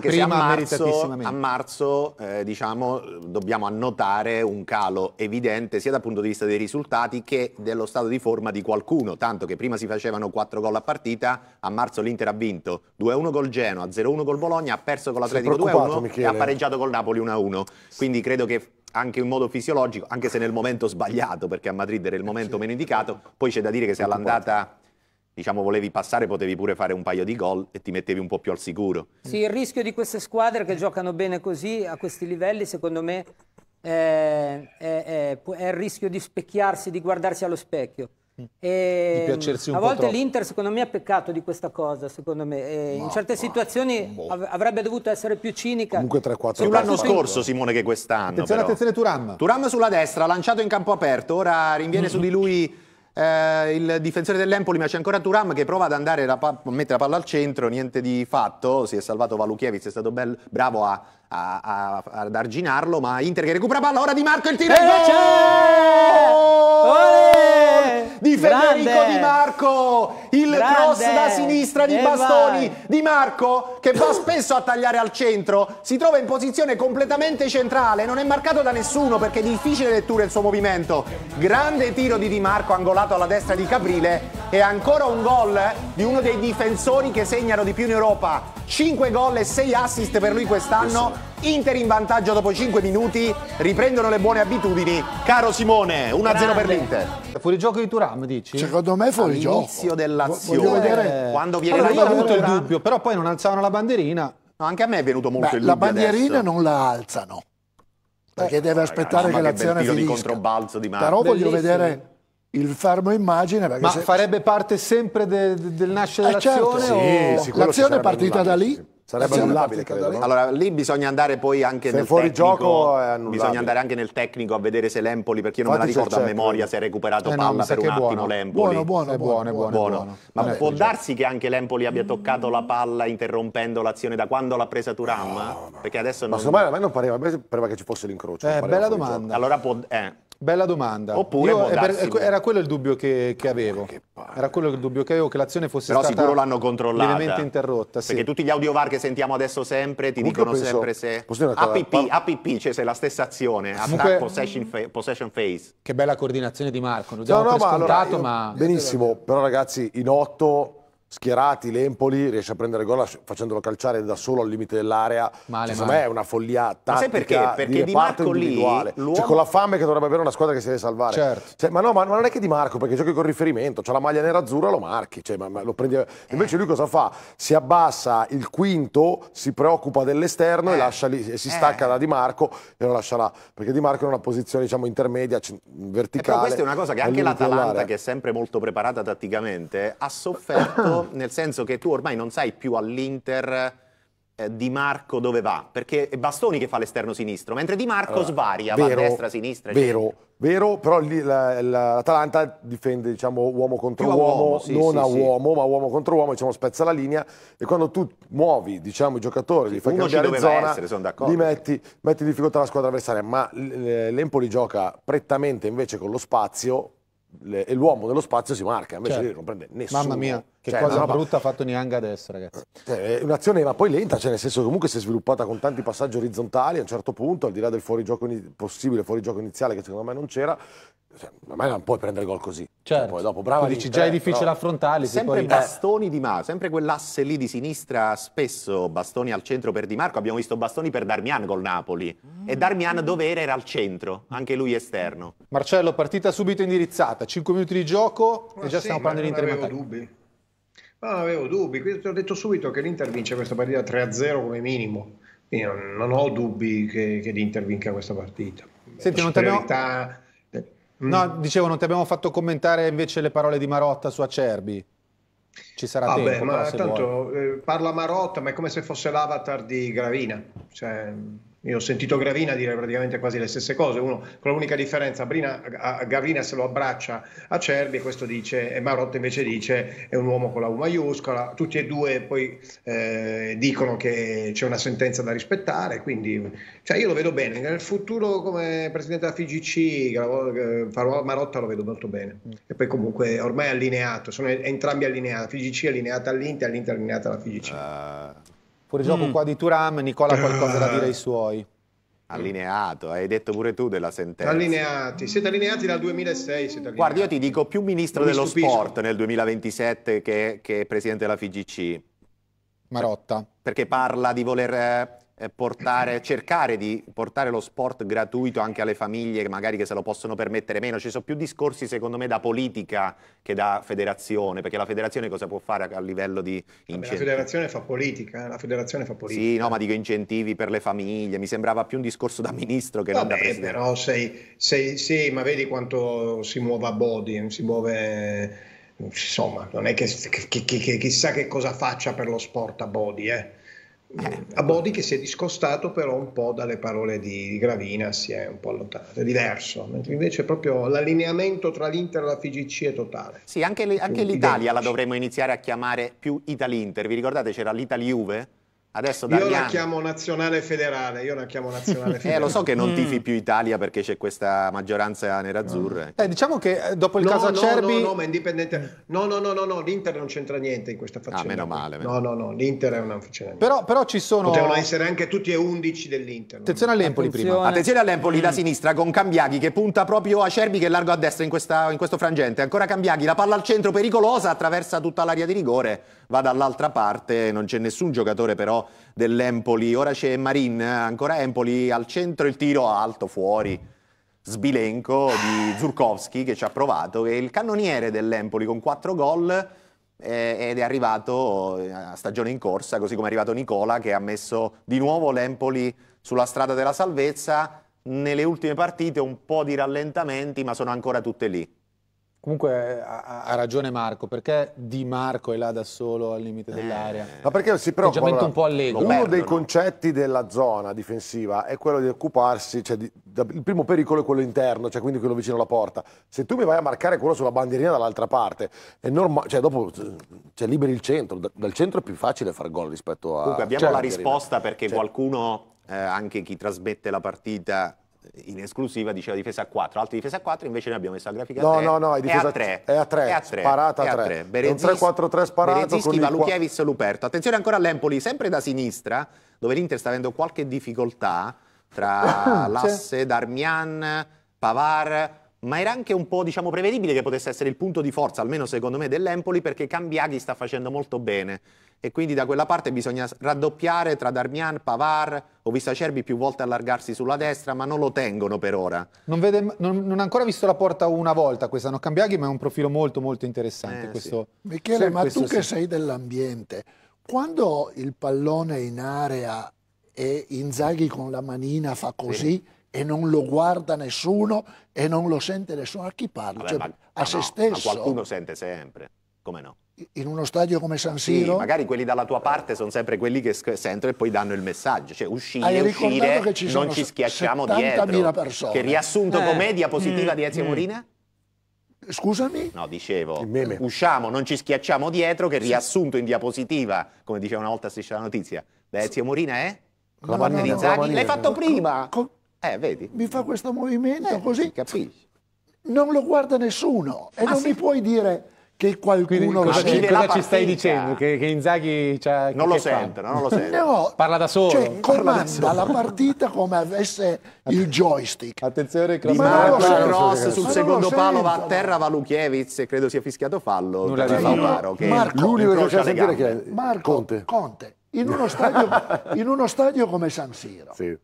Anche prima a marzo, a marzo eh, diciamo, dobbiamo annotare un calo evidente sia dal punto di vista dei risultati che dello stato di forma di qualcuno, tanto che prima si facevano 4 gol a partita, a marzo l'Inter ha vinto 2-1 col Genoa, 0-1 col Bologna, ha perso con l'Atletico 2-1 e ha pareggiato col Napoli 1-1. Quindi credo che anche in modo fisiologico, anche se nel momento sbagliato, perché a Madrid era il momento eh sì. meno indicato, poi c'è da dire che se all'andata diciamo, volevi passare potevi pure fare un paio di gol e ti mettevi un po' più al sicuro. Sì, il rischio di queste squadre che giocano bene così, a questi livelli, secondo me, eh, è, è, è il rischio di specchiarsi, di guardarsi allo specchio. Mm. E mm, a volte l'Inter secondo me ha peccato di questa cosa secondo me no, in certe no, situazioni boh. av avrebbe dovuto essere più cinica comunque 3-4 più l'anno scorso Simone che quest'anno attenzione, attenzione Turam Turam sulla destra lanciato in campo aperto ora rinviene mm -hmm. su di lui eh, il difensore dell'Empoli, ma c'è ancora Turam che prova ad andare a mettere la palla al centro, niente di fatto, si è salvato Valukiewicz, è stato bel, bravo a a, a, ad arginarlo, ma Inter che recupera palla, ora Di Marco il tiro eh, e gol! Di Federico Grande. Di Marco, il Grande. cross da sinistra di e eh, Bastoni, vai. Di Marco che va spesso a tagliare al centro, si trova in posizione completamente centrale, non è marcato da nessuno perché è difficile lettura il suo movimento. Grande tiro di Di Marco angolato alla destra di Caprile e ancora un gol di uno dei difensori che segnano di più in Europa, 5 gol e 6 assist per lui quest'anno. Inter in vantaggio dopo 5 minuti, riprendono le buone abitudini. Caro Simone, 1-0 per l'Inter. Fuori gioco di Turam, dici? Secondo me fuori All'inizio gioco. All'inizio dell'azione. Eh. Quando viene allora, la io ho avuto il dubbio, però poi non alzavano la bandierina. No, anche a me è venuto molto Beh, il dubbio. La bandierina adesso. non la alzano. Perché eh, deve aspettare Ragazzi, che l'azione finisca. di di Marco. Però voglio vedere il fermo immagine. Ma se... farebbe parte sempre de, de, del nascere eh dell'azione? Certo. Sì, o... sì, l'azione è partita da lì. Sarebbe annullabile, credo. No? Allora, lì bisogna andare poi anche se nel fuori tecnico, gioco è Bisogna andare anche nel tecnico a vedere se l'Empoli, perché io non Infatti me la ricordo a certo. memoria se ha recuperato eh palla no, per un attimo buono. l'Empoli. Buono, buono, buono, buono, buono. Ma eh, può darsi che anche l'Empoli abbia mm. toccato la palla interrompendo l'azione da quando l'ha presa Turam? No, perché adesso non... Ma secondo me non pareva, pareva che ci fosse l'incrocio. Eh, bella domanda. Allora può... Eh. Bella domanda. Oppure Io, per, era quello il dubbio che, che ah, avevo. Che era quello il dubbio che avevo che l'azione fosse Però stata l'hanno controllata. levemente interrotta. Sì. Perché tutti gli audiovar che sentiamo adesso sempre ti Comunque dicono sempre se APP, par... APP, cioè se è la stessa azione, Comunque... possession, fa possession, phase. Che bella coordinazione di Marco, lo diamo no, no, ma, scontato, allora, ma... Benissimo, però ragazzi, in otto schierati, l'Empoli riesce a prendere gol facendolo calciare da solo al limite dell'area. Male, cioè, secondo male. me è una follia tattica ma sai perché? Perché di, di Marco lì cioè, con la fame che dovrebbe avere una squadra che si deve salvare. Certo. Cioè, ma no, ma, ma, non è che Di Marco perché giochi con riferimento, c'ha la maglia nera azzurra lo marchi, cioè, ma, ma lo prendi... Eh. Invece lui cosa fa? Si abbassa il quinto, si preoccupa dell'esterno eh. e lascia lì e si stacca eh. da Di Marco e lo lascia là, perché Di Marco è in una posizione diciamo intermedia verticale. E questa è una cosa che anche l'Atalanta che è sempre molto preparata tatticamente ha sofferto Esatto. nel senso che tu ormai non sai più all'Inter... Eh, Di Marco dove va? Perché è Bastoni che fa l'esterno sinistro, mentre Di Marco allora, svaria, vero, va a destra, a sinistra. Vero, eccetera. vero, però l'Atalanta difende diciamo, uomo contro uomo, uomo sì, non sì, a sì. uomo, ma uomo contro uomo, diciamo, spezza la linea e quando tu muovi diciamo, i giocatori, li fai cambiare zona, essere, li metti, metti in difficoltà la squadra avversaria, ma l'Empoli gioca prettamente invece con lo spazio le, e l'uomo dello spazio si marca, invece certo. lui non prende nessuno. Mamma mia, che cioè, cosa no, brutta ha fatto Nianga adesso, ragazzi. Cioè, un'azione ma poi lenta, cioè nel senso comunque si è sviluppata con tanti passaggi orizzontali a un certo punto, al di là del fuorigioco possibile fuorigioco iniziale che secondo me non c'era, cioè, ormai non puoi prendere gol così. Cioè, certo. Poi dopo, brava dici, già è difficile però... affrontarli. Sempre poi... bastoni di Maio, sempre quell'asse lì di sinistra, spesso bastoni al centro per Di Marco. Abbiamo visto bastoni per Darmian col Napoli. Mm. E Darmian dov'era? Era al centro, anche lui esterno. Marcello, partita subito indirizzata, 5 minuti di gioco ma e già sì, stiamo parlando di intervento. Non avevo dubbi. Ma non avevo dubbi, quindi ti ho detto subito che l'Inter vince questa partita 3-0 come minimo. Io non ho dubbi che, che l'Inter vinca questa partita. Senti, non ti abbiamo... Mm. No, dicevo, non ti abbiamo fatto commentare invece le parole di Marotta su Acerbi. Ci sarà Vabbè, ah, tempo. Ma tanto eh, parla Marotta, ma è come se fosse l'avatar di Gravina. Cioè, io ho sentito Gravina dire praticamente quasi le stesse cose, uno con l'unica differenza, Brina, Gravina se lo abbraccia a Cerbi e questo dice, e Marotta invece dice è un uomo con la U maiuscola, tutti e due poi eh, dicono che c'è una sentenza da rispettare, quindi cioè io lo vedo bene, nel futuro come Presidente della FIGC Marotta lo vedo molto bene e poi comunque ormai è allineato, sono entrambi allineati, la FIGC è allineata all'Inter, all'Inter è allineata alla FIGC. Uh... Ah fuorigioco mm. qua di Turam, Nicola ha eh. qualcosa da dire ai suoi. Allineato, eh, hai detto pure tu della sentenza. Allineati, siete allineati dal 2006. Siete Guarda, io ti dico più ministro dello sport nel 2027 che, che presidente della FIGC. Marotta. Perché parla di voler eh, eh, portare, cercare di portare lo sport gratuito anche alle famiglie che magari che se lo possono permettere meno. Ci sono più discorsi secondo me da politica che da federazione, perché la federazione cosa può fare a, livello di incentivi? la federazione fa politica, eh, la federazione fa politica. Sì, no, ma dico incentivi per le famiglie, mi sembrava più un discorso da ministro che Vabbè, non da presidente. Però sei, sei, sì, ma vedi quanto si muove a body, si muove... Insomma, non è che, che, che, che chissà che cosa faccia per lo sport a body, eh a Bodi che si è discostato però un po' dalle parole di, Gravina, si è un po' allontanato, è diverso, mentre invece proprio l'allineamento tra l'Inter e la FIGC è totale. Sì, anche, le, anche l'Italia la dovremmo iniziare a chiamare più Inter, vi ricordate c'era Juve? Adesso Io la chiamo nazionale federale, io la chiamo nazionale federale. eh, lo so che non tifi mm. più Italia perché c'è questa maggioranza nerazzurra. Eh, diciamo che eh, dopo il no, caso Acerbi... No, no, no, ma indipendente... No, no, no, no, no. l'Inter non c'entra niente in questa ah, faccenda. Ah, meno male. No, no, no, l'Inter è una faccenda. Però, però ci sono... Potevano essere anche tutti e undici dell'Inter. Attenzione all'Empoli prima. Attenzione all'Empoli mm. da sinistra con Cambiaghi che punta proprio a Cerbi che è largo a destra in, questa, in questo frangente. Ancora Cambiaghi, la palla al centro pericolosa, attraversa tutta l'area di rigore va dall'altra parte, non c'è nessun giocatore però dell'Empoli, ora c'è Marin, ancora Empoli al centro, il tiro alto fuori sbilenco di Zurkowski che ci ha provato, che è il cannoniere dell'Empoli con quattro gol eh, ed è arrivato eh, a stagione in corsa, così come è arrivato Nicola che ha messo di nuovo l'Empoli sulla strada della salvezza. Nelle ultime partite un po' di rallentamenti, ma sono ancora tutte lì. Comunque ha, ragione Marco, perché Di Marco è là da solo al limite dell'area? Eh. Ma perché si preoccupa? Allora, un po' allegro. Uno perdono. dei concetti della zona difensiva è quello di occuparsi, cioè di, il primo pericolo è quello interno, cioè quindi quello vicino alla porta. Se tu mi vai a marcare quello sulla bandierina dall'altra parte, è normale, cioè dopo cioè liberi il centro, dal centro è più facile far gol rispetto a... Comunque abbiamo certo. la risposta perché certo. qualcuno, eh, anche chi trasmette la partita, in esclusiva diceva difesa a 4, altri difesa a 4 invece ne abbiamo messa la grafica no, a 3. No, no, no, è, difesa, è a 3. È a 3, sparata a 3 sparata a 3. 3. Un 3-4-3 sparato Berezinski, Valukiewicz, Luperto. Attenzione ancora all'Empoli, sempre da sinistra, dove l'Inter sta avendo qualche difficoltà tra l'asse Darmian, Pavar, ma era anche un po' diciamo, prevedibile che potesse essere il punto di forza, almeno secondo me, dell'Empoli, perché Cambiaghi sta facendo molto bene e quindi da quella parte bisogna raddoppiare tra Darmian, Pavar, ho visto Acerbi più volte allargarsi sulla destra, ma non lo tengono per ora. Non, vede, non, non ha ancora visto la porta una volta questa Noccambiaghi, ma è un profilo molto molto interessante eh, questo. Sì. Michele, sì, ma questo tu sì. che sei dell'ambiente, quando il pallone è in area e Inzaghi con la manina fa così e non lo guarda nessuno e non lo sente nessuno, a chi parla? Vabbè, cioè, ma, a no, se stesso. Ma qualcuno sente sempre, come no? in uno stadio come San Siro. Sì, magari quelli dalla tua parte sono sempre quelli che sentono e poi danno il messaggio, cioè uscire, uscire, ci non ci schiacciamo dietro. Persone. Che riassunto eh. commedia positiva mm. di Ezio mm. Morina? Scusami? No, dicevo, usciamo, non ci schiacciamo dietro, che sì. riassunto in diapositiva, come diceva una volta Striscia la notizia, da Ezio Morina è? La parte no, di no, Zaghi? L'hai fatto prima! Co eh, vedi? Mi fa questo movimento eh, così. Capisci? Non lo guarda nessuno e ah, non sì? mi puoi dire che qualcuno cosa, ci, cosa ci stai dicendo? Che, che Inzaghi c'ha, non, che lo sente, no? non lo sente, no, parla da solo. Cioè, comanda solo. la partita come avesse il joystick. Attenzione, Di Marco Cross sul secondo palo va a terra, va Lukiewicz e credo sia fischiato fallo. Nulla di Lautaro, che Marco, l'unico che c'è sentire che è Marco Conte. Conte in, uno stadio, in uno stadio come San Siro. Sì.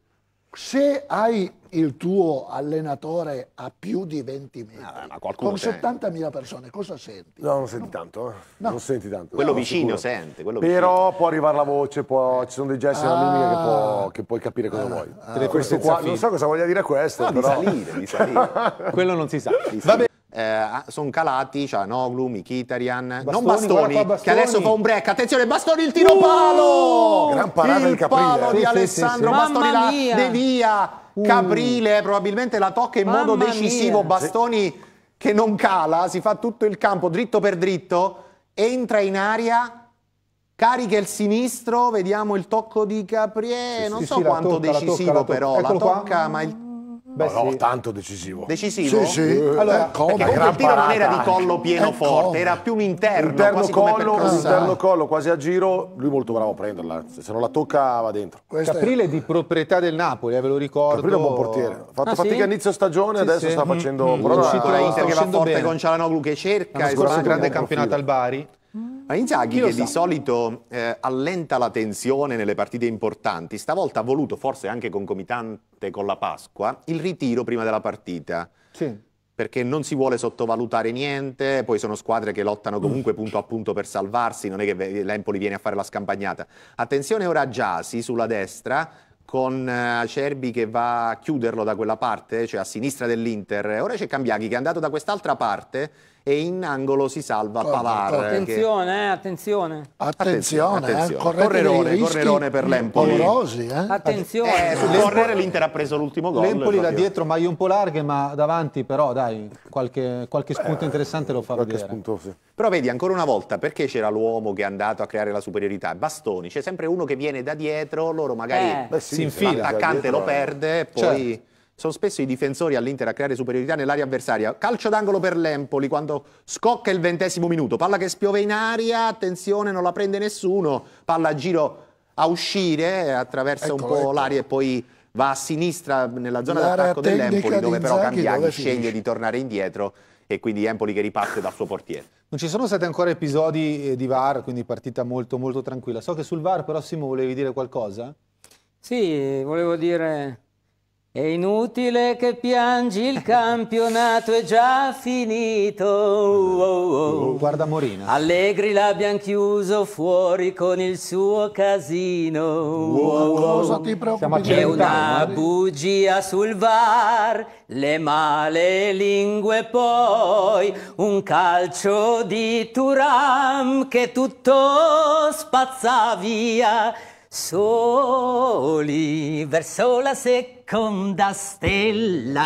Se hai il tuo allenatore a più di 20 metri, no, con 70.000 persone, cosa senti? No, non senti tanto. Eh. No. Non senti tanto. Quello vicino sicuro. sente. Quello Però vicino. può arrivare la voce, può... ci sono dei gesti ah. che, può... Ah. che, puoi capire cosa ah. vuoi. Ah. Questo qua, non so cosa voglia dire questo, no, però... Di salire, di salire. quello non si sa. Vabbè. Eh, ah, sono calati Cianoglu, Mkhitaryan, bastoni, non bastoni, qua, bastoni, che adesso fa un break. Attenzione, Bastoni il tiro palo! Gran parata il del Caprile. palo eh. di sì, Alessandro sì, sì. Bastoni la devia Uh. Caprile, probabilmente la tocca in Mamma modo decisivo, mia. Bastoni che non cala, si fa tutto il campo dritto per dritto, entra in aria, carica il sinistro, vediamo il tocco di Caprile sì, non sì, so sì, quanto tocca, decisivo la tocca, la tocca. però, la tocca ma il Beh, no, sì. tanto decisivo. Decisivo? Sì, sì. Eh, eh, allora, comunque il tiro non era di collo pieno eh, forte, era più un interno, interno quasi collo, interno collo, quasi a giro, lui molto bravo a prenderla, se non la tocca va dentro. Questa Caprile è... di proprietà del Napoli, eh, ve lo ricordo. Caprile è un buon portiere, ha fatto ah, fatica sì? inizio stagione, sì, adesso sta mm, mm. facendo... Mm, però è uscito, sta uscendo forte bene. con Cialanoglu che cerca, è stato un grande campionato al Bari. Ma Inzaghi, che so. di solito eh, allenta la tensione nelle partite importanti, stavolta ha voluto, forse anche concomitante con la Pasqua, il ritiro prima della partita. Sì. Perché non si vuole sottovalutare niente, poi sono squadre che lottano comunque mm. punto a punto per salvarsi, non è che l'Empoli viene a fare la scampagnata. Attenzione ora a Giasi sulla destra, con eh, Acerbi che va a chiuderlo da quella parte, cioè a sinistra dell'Inter. Ora c'è Cambiaghi che è andato da quest'altra parte e in angolo si salva Corretto. Pavar. Attenzione, che... attenzione. Eh, attenzione, attenzione. Eh? Correrone, correrone per l'Empoli. Polosi, eh? Attenzione. Eh, eh correre l'Inter ha preso l'ultimo gol. L'Empoli da dietro maglie un po' larghe, ma davanti però dai, qualche, qualche spunto Beh, interessante lo fa vedere. Spunto, sì. Però vedi, ancora una volta, perché c'era l'uomo che è andato a creare la superiorità? Bastoni, c'è sempre uno che viene da dietro, loro magari eh. si infila. L'attaccante lo perde, certo. poi... Cioè, sono spesso i difensori all'Inter a creare superiorità nell'area avversaria. Calcio d'angolo per l'Empoli quando scocca il ventesimo minuto, palla che spiove in aria, attenzione non la prende nessuno, palla a giro a uscire, eh, attraversa ecco, un po' ecco. l'aria e poi va a sinistra nella zona d'attacco dell'Empoli dove però Cambiaghi sceglie di tornare indietro e quindi Empoli che riparte dal suo portiere. Non ci sono stati ancora episodi eh, di VAR, quindi partita molto molto tranquilla. So che sul VAR però Simo volevi dire qualcosa? Sì, volevo dire è inutile che piangi, il campionato è già finito. Oh, oh, oh. Guarda Morina. Allegri l'abbiamo chiuso fuori con il suo casino. Wow, cosa ti preoccupi? È una eh? bugia sul VAR, le male lingue poi, un calcio di Turam che tutto spazza via. Soli verso la secca seconda stella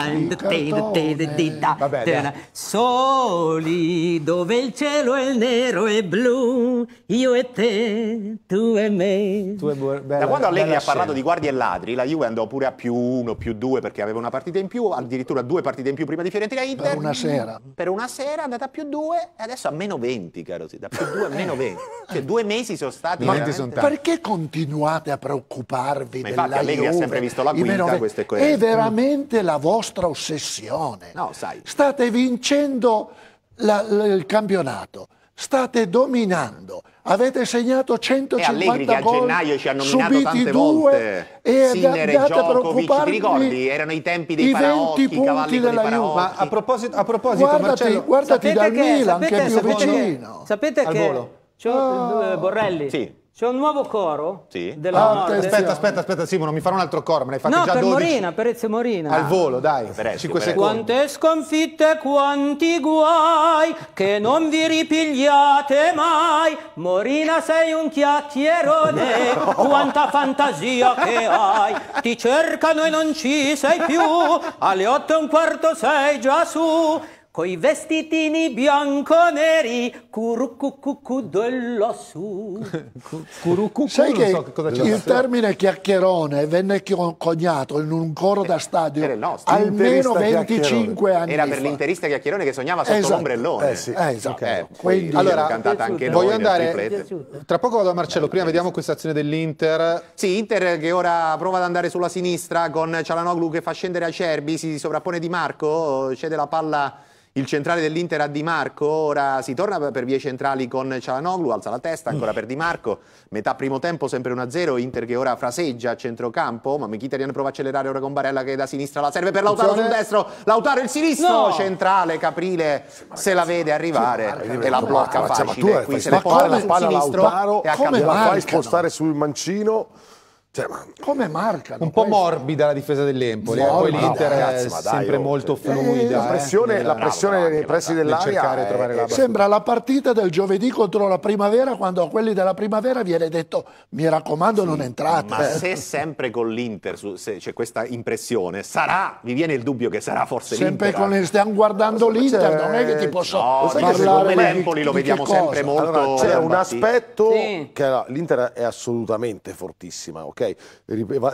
soli dove il cielo è nero e blu io e te tu e me tu bella, da quando Allegri ha parlato di guardie e ladri la Juve andò pure a più uno più due perché aveva una partita in più addirittura due partite in più prima di Fiorentina Inter per una sera per una sera è andata a più due e adesso a meno 20 caro sì, da più due a meno 20 cioè due mesi sono stati ma veramente... sono perché continuate a preoccuparvi Ma della Juve? ha sempre visto la quinta queste cose. È veramente la vostra ossessione. No, sai. State vincendo la, la, il campionato, state dominando. Avete segnato 150 e Allegri che a gennaio ci ha nominato tante volte. E Sinner e Djokovic, ti ricordi? Erano i tempi dei i paraocchi, i cavalli della Juve. A proposito, a proposito guardati, Marcello, guardati dal che, Milan, sapete, che è più sapete vicino. Che, sapete al che... Volo. Cioè, oh. Borrelli, sì. C'è un nuovo coro sì. della ah, morte. Aspetta, aspetta, aspetta, Simone, mi farò un altro coro, me ne hai fatti no, già per 12. Morina, per Ezio Morina. Al volo, dai, Perezzi, 5 secondi. Quante sconfitte, quanti guai, che non vi ripigliate mai. Morina sei un chiacchierone, no. quanta fantasia che hai. Ti cercano e non ci sei più, alle otto e un quarto sei già su coi vestitini bianco-neri, curucucucu dell'ossù. curucucu, Sai che, so che il termine chiacchierone venne coniato in un coro da eh, stadio almeno 25 anni Era per l'interista chiacchierone che sognava sotto esatto. l'ombrellone. Eh, sì. eh, esatto. okay. Quindi, allora, cantata anche voglio andare, tra poco vado a Marcello, eh, prima vediamo questa azione dell'Inter. Sì, Inter che ora prova ad andare sulla sinistra con Cialanoglu che fa scendere Acerbi, si sovrappone Di Marco, cede la palla il centrale dell'Inter a Di Marco, ora si torna per vie centrali con Cialanoglu, alza la testa ancora per Di Marco, metà primo tempo sempre 1-0, Inter che ora fraseggia a centrocampo, ma Mkhitaryan prova a accelerare ora con Barella che da sinistra la serve per Lautaro sul destro, Lautaro il sinistro, no! centrale Caprile se la vede arrivare e la blocca cioè, facile, qui se ne porta sul sinistro Lautaro, e a come la fai spostare sul mancino? Cioè, ma come marca? Un po' questo? morbida la difesa dell'Empoli, no, eh. poi l'Inter no, ragazzi, è sempre dai, molto eh, fluida. la eh. pressione, eh, la pressione nei pressi dell'aria è, sembra la partita del giovedì contro la primavera, quando a quelli della primavera viene detto mi raccomando sì, non entrate. Ma se sempre con l'Inter c'è questa impressione, sarà, mi viene il dubbio che sarà forse sempre l'Inter. Sempre con stiamo guardando cioè, l'Inter, cioè, non è che ti posso cioè, no, parlare l'Empoli lo vediamo sempre molto... Allora, c'è un aspetto che l'Inter è assolutamente fortissima, ok? ok?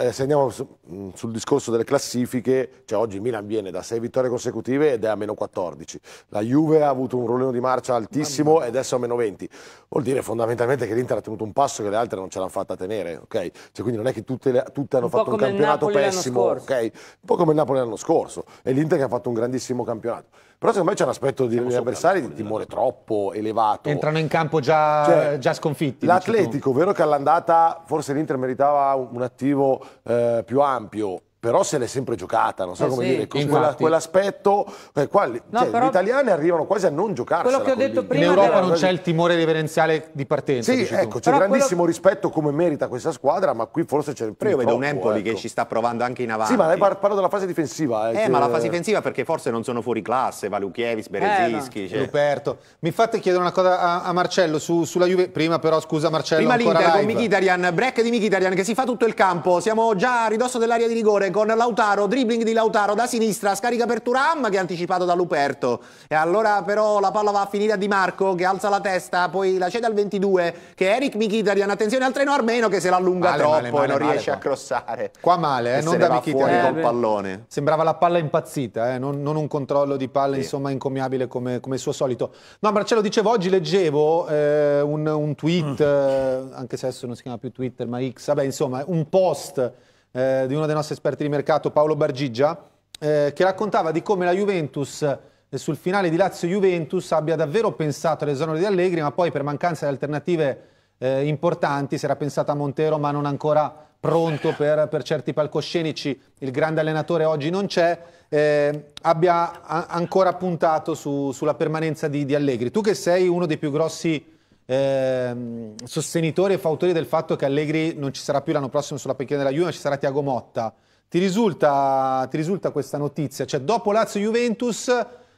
Eh, se andiamo su, mm, sul discorso delle classifiche, cioè oggi Milan viene da 6 vittorie consecutive ed è a meno 14. La Juve ha avuto un rollino di marcia altissimo e adesso a meno 20. Vuol dire fondamentalmente che l'Inter ha tenuto un passo che le altre non ce l'hanno fatta tenere, ok? Cioè, quindi non è che tutte, le, tutte hanno un fatto un campionato pessimo, ok? Un po' come il Napoli l'anno scorso. È l'Inter che ha fatto un grandissimo campionato. Però secondo me c'è un aspetto degli Siamo avversari di timore esatto. troppo elevato. Entrano in campo già, cioè, già sconfitti. L'Atletico, vero che all'andata forse l'Inter meritava un attivo eh, più ampio, però se l'è sempre giocata, non so eh come sì, dire, con quella, quell'aspetto, eh, qua, no, cioè, però, gli italiani arrivano quasi a non giocarsi. Quello che ho detto prima In Europa non c'è il timore reverenziale di partenza. Sì, ecco, c'è grandissimo quello... rispetto come merita questa squadra, ma qui forse c'è il Però io vedo un Empoli ecco. che ci sta provando anche in avanti. Sì, ma parlo della fase difensiva. Eh, eh che... Cioè ma la fase difensiva perché forse non sono fuori classe, Valuchievis, eh, Berezinski, cioè. Luperto. Mi fate chiedere una cosa a, a Marcello su, sulla Juve, prima però scusa Marcello, Prima l'Inter con Mkhitaryan, break di Michidarian che si fa tutto il campo, siamo già a ridosso dell'area di rigore, con Lautaro, dribbling di Lautaro da sinistra, scarica per Turam che è anticipato da Luperto. E allora però la palla va a finire a Di Marco che alza la testa, poi la cede al 22 che Eric Michitarian, attenzione al treno armeno che se l'allunga male, troppo male, male, e non riesce a crossare. Qua male, eh, non da Michitarian. eh, pallone. Sembrava la palla impazzita, eh? non, non, un controllo di palla sì. insomma incommiabile come, come, il suo solito. No, Marcello dicevo, oggi leggevo eh, un, un, tweet, mm. Eh, anche se adesso non si chiama più Twitter ma X, vabbè insomma un post eh, di uno dei nostri esperti di mercato, Paolo Bargiggia, eh, che raccontava di come la Juventus eh, sul finale di Lazio-Juventus abbia davvero pensato all'esonero di Allegri, ma poi per mancanza di alternative eh, importanti, si era pensato a Montero ma non ancora pronto per, per certi palcoscenici, il grande allenatore oggi non c'è, eh, abbia ancora puntato su, sulla permanenza di, di, Allegri. Tu che sei uno dei più grossi eh, sostenitori e fautori del fatto che Allegri non ci sarà più l'anno prossimo sulla panchina della Juve, ma ci sarà Tiago Motta. Ti risulta, ti risulta questa notizia? Cioè, dopo Lazio-Juventus,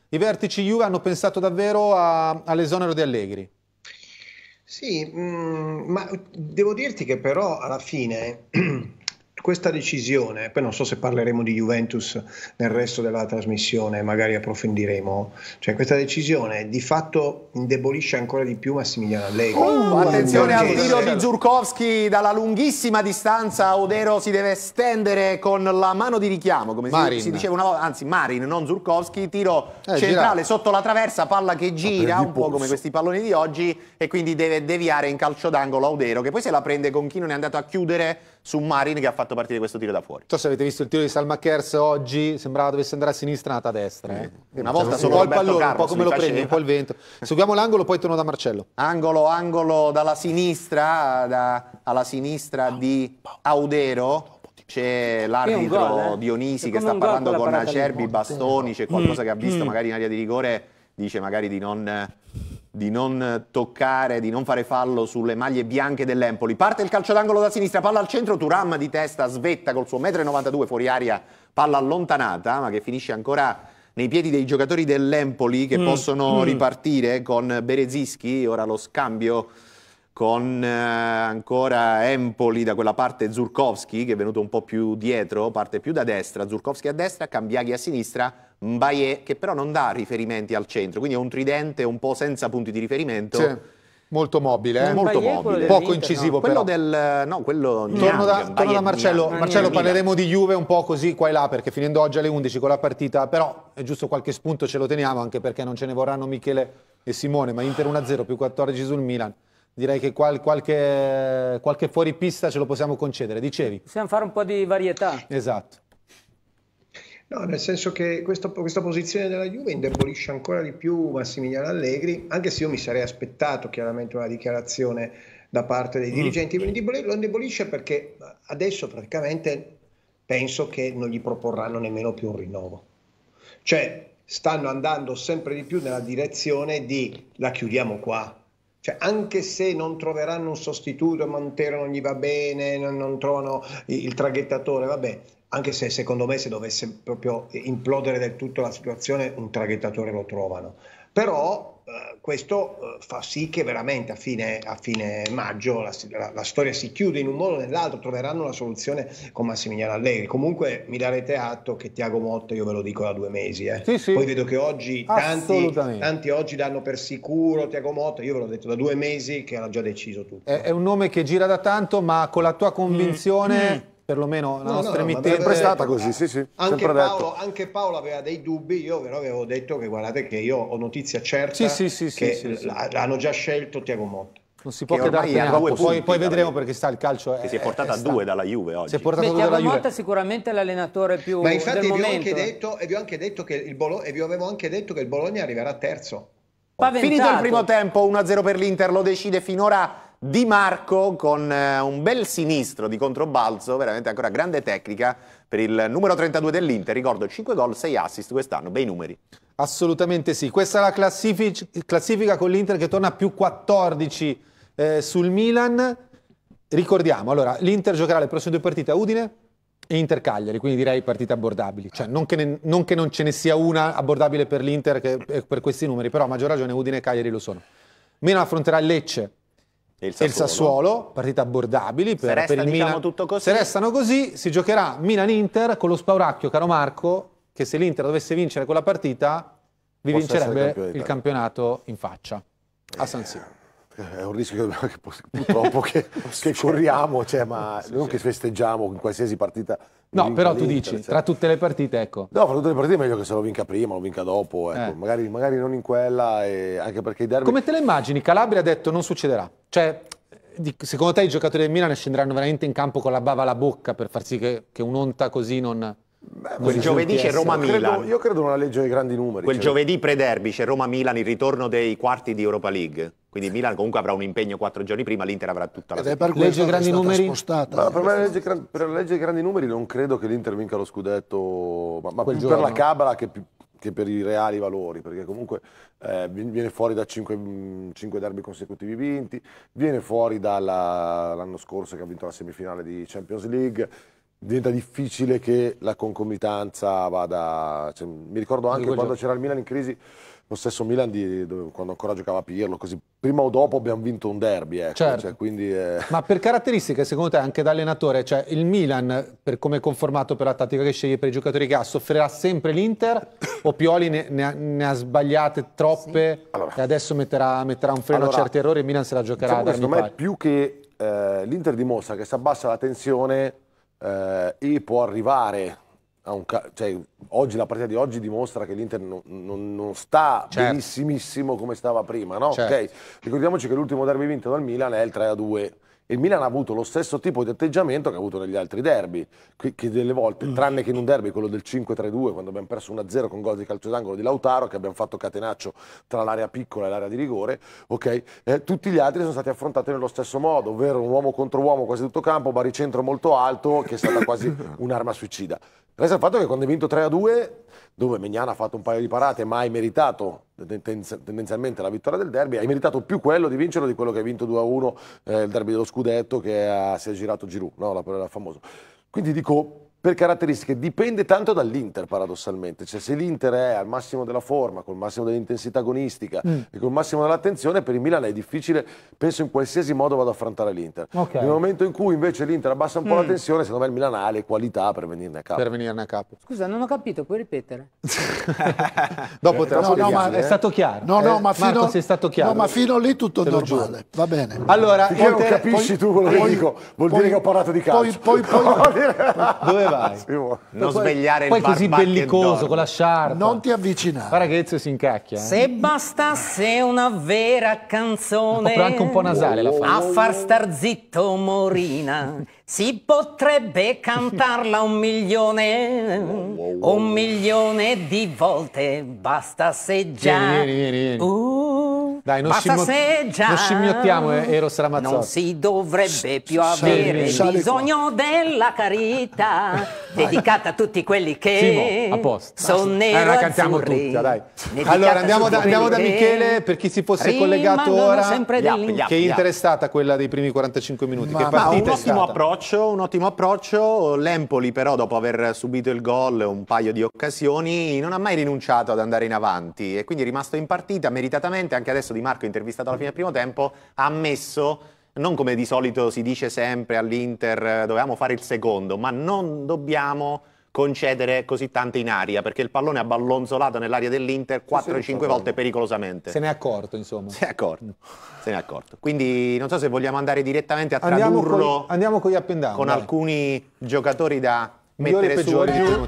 i vertici Juve hanno pensato davvero a, all'esonero di Allegri? Sì, mh, mm, ma devo dirti che però alla fine questa decisione, poi non so se parleremo di Juventus nel resto della trasmissione, magari approfondiremo, cioè questa decisione di fatto indebolisce ancora di più Massimiliano Allegri. Oh, oh attenzione al tiro di Zurkowski dalla lunghissima distanza, Odero si deve stendere con la mano di richiamo, come Marin. si diceva una volta, anzi Marin, non Zurkowski, tiro eh, centrale gira. sotto la traversa, palla che gira, un po' come questi palloni di oggi e quindi deve deviare in calcio d'angolo Odero, che poi se la prende con chi non è andato a chiudere su Marin che ha fatto partire questo tiro da fuori. Non so se avete visto il tiro di Salmakers oggi, sembrava dovesse andare a sinistra, è a destra. Eh. Eh. Una volta solo il pallone, Carlos, un po' come lo prende, un po' il vento. Seguiamo l'angolo, poi torno da Marcello. Angolo, angolo dalla sinistra, da, alla sinistra ah. di Audero c'è l'arbitro eh? Dionisi che sta parlando con Acerbi, Bastoni, c'è qualcosa che ha visto mm. magari in area di rigore, dice magari di non di non toccare, di non fare fallo sulle maglie bianche dell'Empoli. Parte il calcio d'angolo da sinistra, palla al centro, Turam di testa svetta col suo 1,92 m fuori aria, palla allontanata, ma che finisce ancora nei piedi dei giocatori dell'Empoli che mm. possono mm. ripartire con Berezischi, ora lo scambio con eh, ancora Empoli da quella parte Zurkowski che è venuto un po' più dietro, parte più da destra, Zurkowski a destra, Cambiaghi a sinistra, Mbaye, che però non dà riferimenti al centro, quindi è un tridente un po' senza punti di riferimento. Sì. Molto mobile, eh? molto mobile. poco incisivo. No. Quello però. del. No, quello. Torno da, torno da Marcello. Bayern, Marcello, Bayern, parleremo di Juve un po' così qua e là, perché finendo oggi alle 11 con la partita. Però è giusto qualche spunto ce lo teniamo, anche perché non ce ne vorranno Michele e Simone. Ma Inter 1-0 più 14 sul Milan. Direi che qual, qualche, qualche fuoripista ce lo possiamo concedere. Dicevi? Possiamo fare un po' di varietà. Esatto. No, nel senso che questo, questa posizione della Juve indebolisce ancora di più Massimiliano Allegri, anche se io mi sarei aspettato chiaramente una dichiarazione da parte dei mm. dirigenti, mm. lo indebolisce perché adesso praticamente penso che non gli proporranno nemmeno più un rinnovo. Cioè, stanno andando sempre di più nella direzione di la chiudiamo qua. Cioè, anche se non troveranno un sostituto, Montero non gli va bene, non, non trovano il traghettatore, vabbè, anche se secondo me se dovesse proprio implodere del tutto la situazione un traghettatore lo trovano. Però eh, questo eh, fa sì che veramente a fine, a fine maggio la, la, la, storia si chiude in un modo o nell'altro, troveranno una soluzione con Massimiliano Allegri. Comunque mi darete atto che Tiago Motta, io ve lo dico da due mesi, eh. sì, sì. poi vedo che oggi tanti, tanti, oggi danno per sicuro Tiago Motta, io ve l'ho detto da due mesi che era già deciso tutto. È, è, un nome che gira da tanto, ma con la tua convinzione... Mm. Mm perlomeno la no, nostra no, emittente. Sempre stata così, sì, sì. Anche Paolo, anche Paolo, aveva dei dubbi, io però avevo detto che guardate che io ho notizia certa sì, sì, sì, che l'hanno già scelto Tiago Motta. Non si può che, che darti atto, poi, poi vedremo perché sta il calcio. È, che si è portata a due dalla Juve oggi. Si è portata Beh, due dalla Motta Juve. sicuramente l'allenatore più Ma infatti vi ho, detto, vi, ho Bologna, vi avevo anche detto che il Bologna arriverà terzo. Paventato. Finito il primo tempo, 1-0 per l'Inter, lo decide finora di Marco con eh, un bel sinistro di controbalzo, veramente ancora grande tecnica per il numero 32 dell'Inter. Ricordo 5 gol, 6 assist quest'anno, bei numeri. Assolutamente sì. Questa è la classific- classifica con l'Inter che torna a più 14 eh, sul Milan. Ricordiamo, allora, l'Inter giocherà le prossime due partite a Udine e Inter Cagliari, quindi direi partite abbordabili. Cioè, non che, ne- non, che non ce ne sia una abbordabile per l'Inter che, eh, per questi numeri, però a maggior ragione Udine e Cagliari lo sono. Meno affronterà il Lecce e il Sassuolo. il Sassuolo, partite abbordabili per, se resta, per il diciamo, Milan. Così. Se restano così, si giocherà Milan-Inter con lo spauracchio, caro Marco, che se l'Inter dovesse vincere quella partita, vi vincerebbe il campionato in faccia a San Siro. Eh, è un rischio che, purtroppo che, che corriamo, cioè, ma non che festeggiamo in qualsiasi partita No, però tu dici, eccetera. tra tutte le partite, ecco. No, fra tutte le partite è meglio che se lo vinca prima, o lo vinca dopo, ecco. eh. magari, magari, non in quella, e... anche perché i derby... Come te le immagini? Calabria ha detto non succederà. Cioè, secondo te i giocatori del Milan scenderanno veramente in campo con la bava alla bocca per far sì che, che un'onta così non... Beh, quel giovedì c'è Roma-Milan. Io credo una legge dei grandi numeri. Quel cioè. giovedì pre-derby c'è Roma-Milan, il ritorno dei quarti di Europa League. Quindi Milan comunque avrà un impegno quattro giorni prima, l'Inter avrà tutta la settimana. Ed è per legge grandi numeri? Spostata, ma per, la legge, per la legge grandi numeri non credo che l'Inter vinca lo scudetto, ma, ma più giorno. per la cabala che, che, per i reali valori, perché comunque eh, viene fuori da cinque, 5, mm, derby consecutivi vinti, viene fuori dall'anno scorso che ha vinto la semifinale di Champions League, diventa difficile che la concomitanza vada... Cioè, mi ricordo anche quando c'era il Milan in crisi lo stesso Milan di, dove, quando ancora giocava Pirlo, così prima o dopo abbiamo vinto un derby. Ecco, certo. cioè, quindi, eh... Ma per caratteristiche, secondo te, anche da allenatore, cioè il Milan, per come è conformato per la tattica che sceglie per i giocatori che ha, soffrirà sempre l'Inter o Pioli ne, ne, ha, ne ha, sbagliate troppe sì. allora. e adesso metterà, metterà un freno allora, a certi errori e Milan se la giocherà diciamo Secondo me pari. più che eh, l'Inter dimostra che si abbassa la tensione eh, e può arrivare cioè, oggi, la partita di oggi dimostra che l'Inter non, non, non, sta certo. benissimissimo come stava prima. No? Certo. Okay. Ricordiamoci che l'ultimo derby vinto dal Milan è il 3-2. Il Milan ha avuto lo stesso tipo di atteggiamento che ha avuto negli altri derby, che, delle volte, mm. tranne che in un derby, quello del 5-3-2, quando abbiamo perso 1-0 con gol di calcio d'angolo di Lautaro, che abbiamo fatto catenaccio tra l'area piccola e l'area di rigore, okay? eh, tutti gli altri sono stati affrontati nello stesso modo, ovvero un uomo contro uomo quasi tutto campo, baricentro molto alto, che è stata quasi un'arma suicida. Resta il fatto che quando hai vinto 3-2, dove Mignana ha fatto un paio di parate, ma hai meritato tendenzialmente la vittoria del derby, hai meritato più quello di vincerlo di quello che hai vinto 2-1 eh, il derby dello scudetto che ha, si è girato Giroud, no? la parola famosa. Quindi dico, per caratteristiche dipende tanto dall'Inter paradossalmente, cioè se l'Inter è al massimo della forma, col massimo dell'intensità agonistica mm. e col massimo dell'attenzione, per il Milan è difficile, penso in qualsiasi modo vado ad affrontare l'Inter. Okay. Nel momento in cui invece l'Inter abbassa un po' mm. la tensione, secondo me il Milan ha le qualità per venirne a capo. Per venirne a capo. Scusa, non ho capito, puoi ripetere? Dopo te la no, no, ma eh? è stato chiaro. No, no, eh, ma fino, Marco, sei stato chiaro. No, ma fino lì tutto è normale. Va bene. Allora, Finché Inter... capisci poi, tu quello che dico, vuol poi, dire che ho parlato di calcio. Poi, poi, poi, dove doveva Massimo. Non poi, svegliare poi il così bellicoso con la sciarpa. Non ti avvicinare. Guarda che Ezio si incacchia. Eh? Se bastasse una vera canzone. Un anche un po' nasale la fa. A far star zitto Morina. Si potrebbe cantarla un milione, un milione di volte, basta se già. Uh, dai, non, Basta scimmio- già non scimmiottiamo eh, Eros Ramazzotti. Non si dovrebbe più avere sì, bisogno della carità dedicata a tutti quelli che sono nero eh, cantiamo tutta, dai. Allora andiamo da, andiamo da, Michele per chi si fosse collegato ora che è interessata quella dei primi 45 minuti. Ma, che ma un, ottimo approccio, un ottimo approccio, l'Empoli però dopo aver subito il gol un paio di occasioni non ha mai rinunciato ad andare in avanti e quindi è rimasto in partita meritatamente anche adesso di Marco, intervistato alla fine del primo tempo, ha ammesso non come di solito si dice sempre all'Inter eh, dovevamo fare il secondo, ma non dobbiamo concedere così tante in aria, perché il pallone ha ballonzolato nell'aria dell'Inter 4-5 volte pericolosamente. Se ne è accorto, insomma. Se ne è accorto. Mm. Se ne è accorto. Quindi non so se vogliamo andare direttamente a andiamo tradurlo con, andiamo con, gli up con dai. alcuni giocatori da Migliore mettere su giù.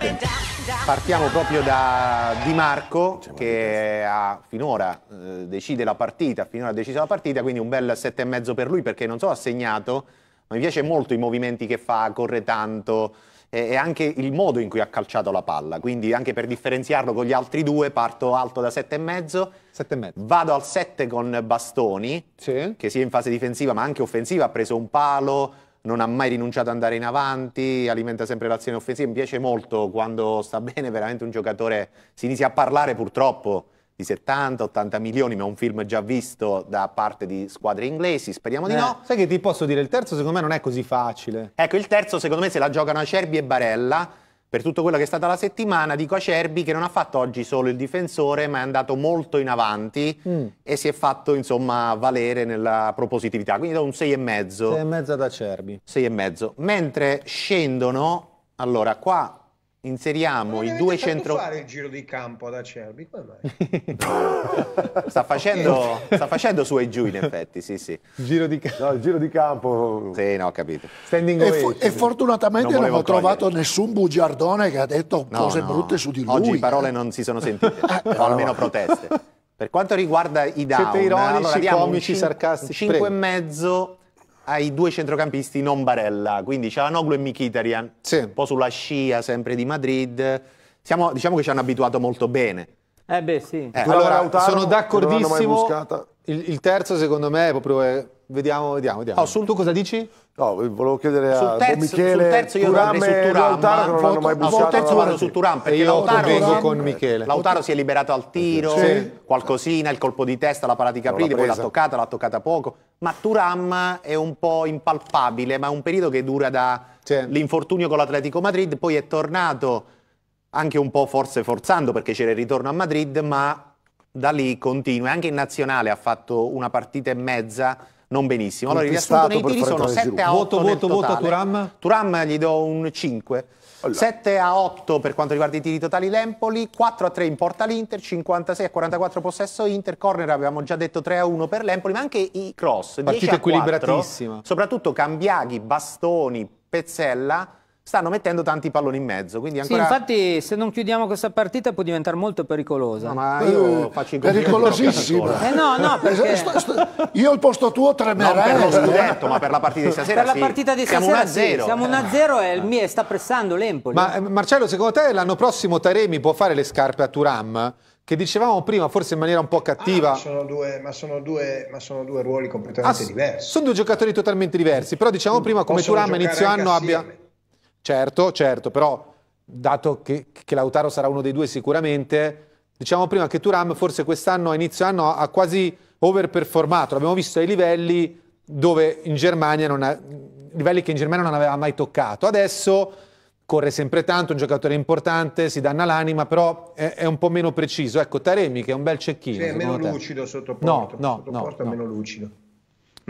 Partiamo proprio da Di Marco che ha finora eh, decide la partita, finora ha deciso la partita, quindi un bel 7,5 per lui perché non so ha segnato, ma mi piace molto i movimenti che fa, corre tanto e, e anche il modo in cui ha calciato la palla, quindi anche per differenziarlo con gli altri due parto alto da 7,5, 7,5. vado al 7 con Bastoni sì. che sia in fase difensiva ma anche offensiva, ha preso un palo, non ha mai rinunciato ad andare in avanti, alimenta sempre l'azione offensiva. Mi piace molto quando sta bene, veramente un giocatore si inizia a parlare purtroppo di 70-80 milioni, ma è un film già visto da parte di squadre inglesi, speriamo di eh. no. Sai che ti posso dire, il terzo secondo me non è così facile. Ecco, il terzo secondo me se la giocano Acerbi e Barella, per tutto quello che è stata la settimana, dico a Cerbi che non ha fatto oggi solo il difensore, ma è andato molto in avanti mm. e si è fatto insomma valere nella propositività. Quindi da un 6,5. 6,5 da Cerbi. 6,5. Mentre scendono, allora qua Inseriamo i due centro... fare il giro di campo ad Acerbi, come mai? sta, facendo, sta facendo su e giù in effetti, sì sì. Giro di, no, il giro di campo... Sì, no, capito. Standing e, fo- e fortunatamente non, non ho trovato nessun bugiardone che ha detto no, cose no. brutte su di lui. Oggi parole eh. non si sono sentite, eh, o almeno proteste. Per quanto riguarda i down, Siete ironici, allora comici, sarcastici. 5,5 ai due centrocampisti non Barella, quindi Cialanoglu e Mkhitaryan, sì. un po' sulla scia sempre di Madrid. Siamo, diciamo che ci hanno abituato molto bene. Eh beh sì. Eh, allora, Lautaro, sono d'accordissimo. Il, il, terzo secondo me è proprio... Eh, vediamo, vediamo, vediamo. Oh, sul tu cosa dici? No, eh, volevo chiedere a terzo, Michele terzo Turam e Lautaro che non eh? hanno mai bussato. Sul terzo vado su Turam perché io Lautaro, vengo con Michele. Lautaro si è liberato al tiro, sì. qualcosina, il colpo di testa, la parata di Caprini, poi l'ha toccata, l'ha toccata poco. Ma Turam è un po' impalpabile, ma è un periodo che dura dall'infortunio con l'Atletico Madrid, poi è tornato anche un po' forse forzando perché c'era il ritorno a Madrid, ma da lì continua. Anche in nazionale ha fatto una partita e mezza non benissimo. Allora, il riassunto nei tiri sono 7 a 8 Voto, voto, voto a Turam? Turam gli do un 5. Allora. 7 a 8 per quanto riguarda i tiri totali l'Empoli, 4 a 3 in porta l'Inter, 56 a 44 possesso Inter, corner avevamo già detto 3 a 1 per l'Empoli, ma anche i cross. Partita equilibratissima. 4, soprattutto Cambiaghi, Bastoni, Pezzella stanno mettendo tanti palloni in mezzo. Ancora... Sì, infatti se non chiudiamo questa partita può diventare molto pericolosa. No, ma io faccio i Pericolosissima. Eh no, no, eh, perché... io al posto tuo tremerei. Non per lo scudetto, ma per la partita di stasera. Per la partita di siamo stasera 1-0. Sì, siamo 1-0 e il Mie sta pressando l'Empoli. Ma eh, Marcello, secondo te l'anno prossimo Taremi può fare le scarpe a Turam? che dicevamo prima, forse in maniera un po' cattiva. Ah, sono due, ma, sono due, ma, sono due, ruoli completamente ah, diversi. Sono due giocatori totalmente diversi, però diciamo mm, prima come Turam inizio anno assieme. abbia Certo, certo, però dato che, che Lautaro sarà uno dei due sicuramente, diciamo prima che Turam forse quest'anno, a inizio anno, ha quasi overperformato. L'abbiamo visto ai livelli dove in Germania non ha, livelli che in Germania non aveva mai toccato. Adesso corre sempre tanto, un giocatore importante, si danna l'anima, però è, è un po' meno preciso. Ecco, Taremi che è un bel cecchino. Sì, è meno lucido sotto porto. No, no, sotto no, porto no. è meno lucido.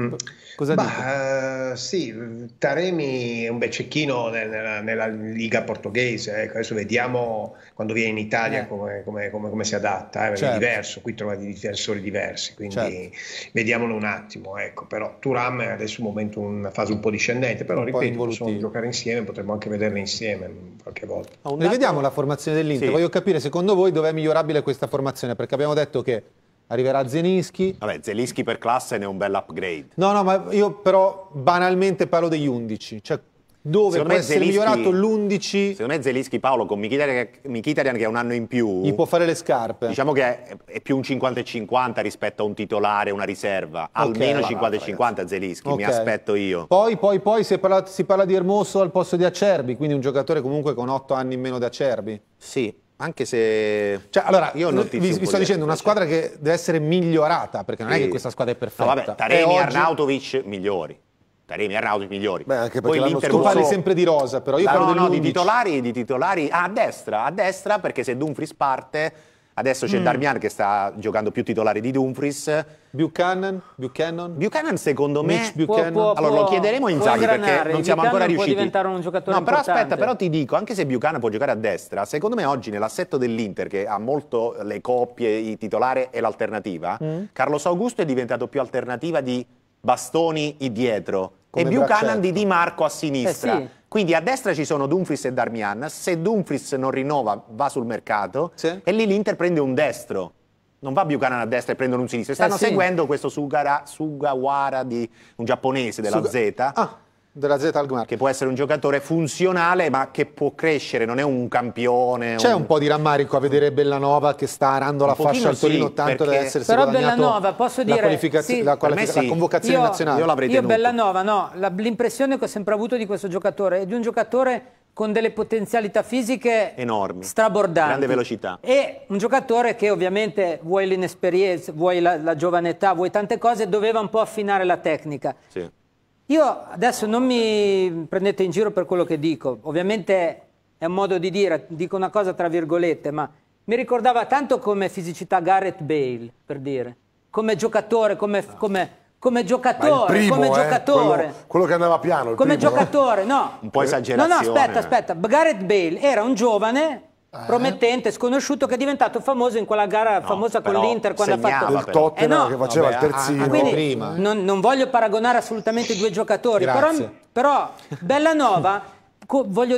Mm. Cosa bah, uh, sì, Taremi è un bel nella, nella, Liga portoghese. Ecco, adesso vediamo quando viene in Italia eh. come, come, come, come, si adatta. Eh, certo. È diverso, qui trova dei difensori diversi. Quindi certo. vediamolo un attimo. Ecco. Però Turam è adesso un momento, una fase un po' discendente. Però un ripeto, possono giocare insieme, potremmo anche vederle insieme mm, qualche volta. Rivediamo lato... la formazione dell'Inter. Sì. Voglio capire secondo voi dov'è migliorabile questa formazione perché abbiamo detto che arriverà Zenischi. Vabbè, Zelischi per classe ne è un bel upgrade. No, no, ma io però banalmente parlo degli 11, cioè dove secondo può essere Zelischi, migliorato l'11. Secondo me Zelischi Paolo con Mkhitaryan che è un anno in più. Gli può fare le scarpe. Diciamo che è, è più un 50 50 rispetto a un titolare, una riserva. Okay, Almeno 50 50 Zelischi, okay. mi aspetto io. Poi, poi, poi si parla, si parla di Hermoso al posto di Acerbi, quindi un giocatore comunque con 8 anni in meno di Acerbi. Sì, anche se. Cioè, allora, io non vi, vi sto dicendo una squadra che deve essere migliorata, perché non sì. è che questa squadra è perfetta. No, vabbè, Taremi e oggi... Arnautovic migliori. Taremi e Arnautovic migliori. Beh, anche perché Poi l'Inter tu sempre di rosa, però io no, parlo no, di titolari, di titolari ah, a destra, a destra perché se Dumfries parte Adesso c'è mm. Darmian che sta giocando più titolare di Dumfries. Buchanan? Buchanan, Buchanan secondo me... Buchanan. Può, può, allora può, lo chiederemo in Inzaghi perché non siamo ancora riusciti. Può diventare un giocatore No, importante. però aspetta, però ti dico, anche se Buchanan può giocare a destra, secondo me oggi nell'assetto dell'Inter che ha molto le coppie, il titolare e l'alternativa, mm. Carlos Augusto è diventato più alternativa di Bastoni i dietro Come e Buchanan braccietto. di Di Marco a sinistra. Eh sì. Quindi a destra ci sono Dumfries e Darmian, se Dumfries non rinnova va sul mercato sì. e lì l'Inter prende un destro. Non va Buchanan a destra e prendono un sinistro. Stanno eh, sì. seguendo questo Sugara, Sugawara di un giapponese della Suga... Z. Ah della Z Alkmaar. Che può essere un giocatore funzionale ma che può crescere, non è un campione. C'è un... un... po' di rammarico a vedere Bellanova che sta arando la fascia al Torino sì, tanto perché... da essersi Però Bellanova, posso dire, la, qualificaz- sì. la, qualific sì. la convocazione io, nazionale. Io l'avrei tenuto. Io Bellanova, no, l'impressione che ho sempre avuto di questo giocatore è di un giocatore con delle potenzialità fisiche enormi, strabordanti. Grande velocità. E un giocatore che ovviamente vuoi l'inesperienza, vuoi la, la giovane età, vuoi tante cose, doveva un po' affinare la tecnica. Sì. Io adesso non mi prendete in giro per quello che dico, ovviamente è un modo di dire, dico una cosa tra virgolette, ma mi ricordava tanto come fisicità Gareth Bale, per dire, come giocatore, come, come, come giocatore, primo, come eh, giocatore. Quello, quello, che andava piano. Come primo, giocatore, no. Un po' esagerato. No, no, aspetta, aspetta. Gareth Bale era un giovane eh. promettente, sconosciuto, che è diventato famoso in quella gara no, famosa con l'Inter quando ha fatto il Tottenham eh no. che faceva Vabbè, il terzino. Ah, quindi prima. Non, non, voglio paragonare assolutamente i due giocatori, però, però Bellanova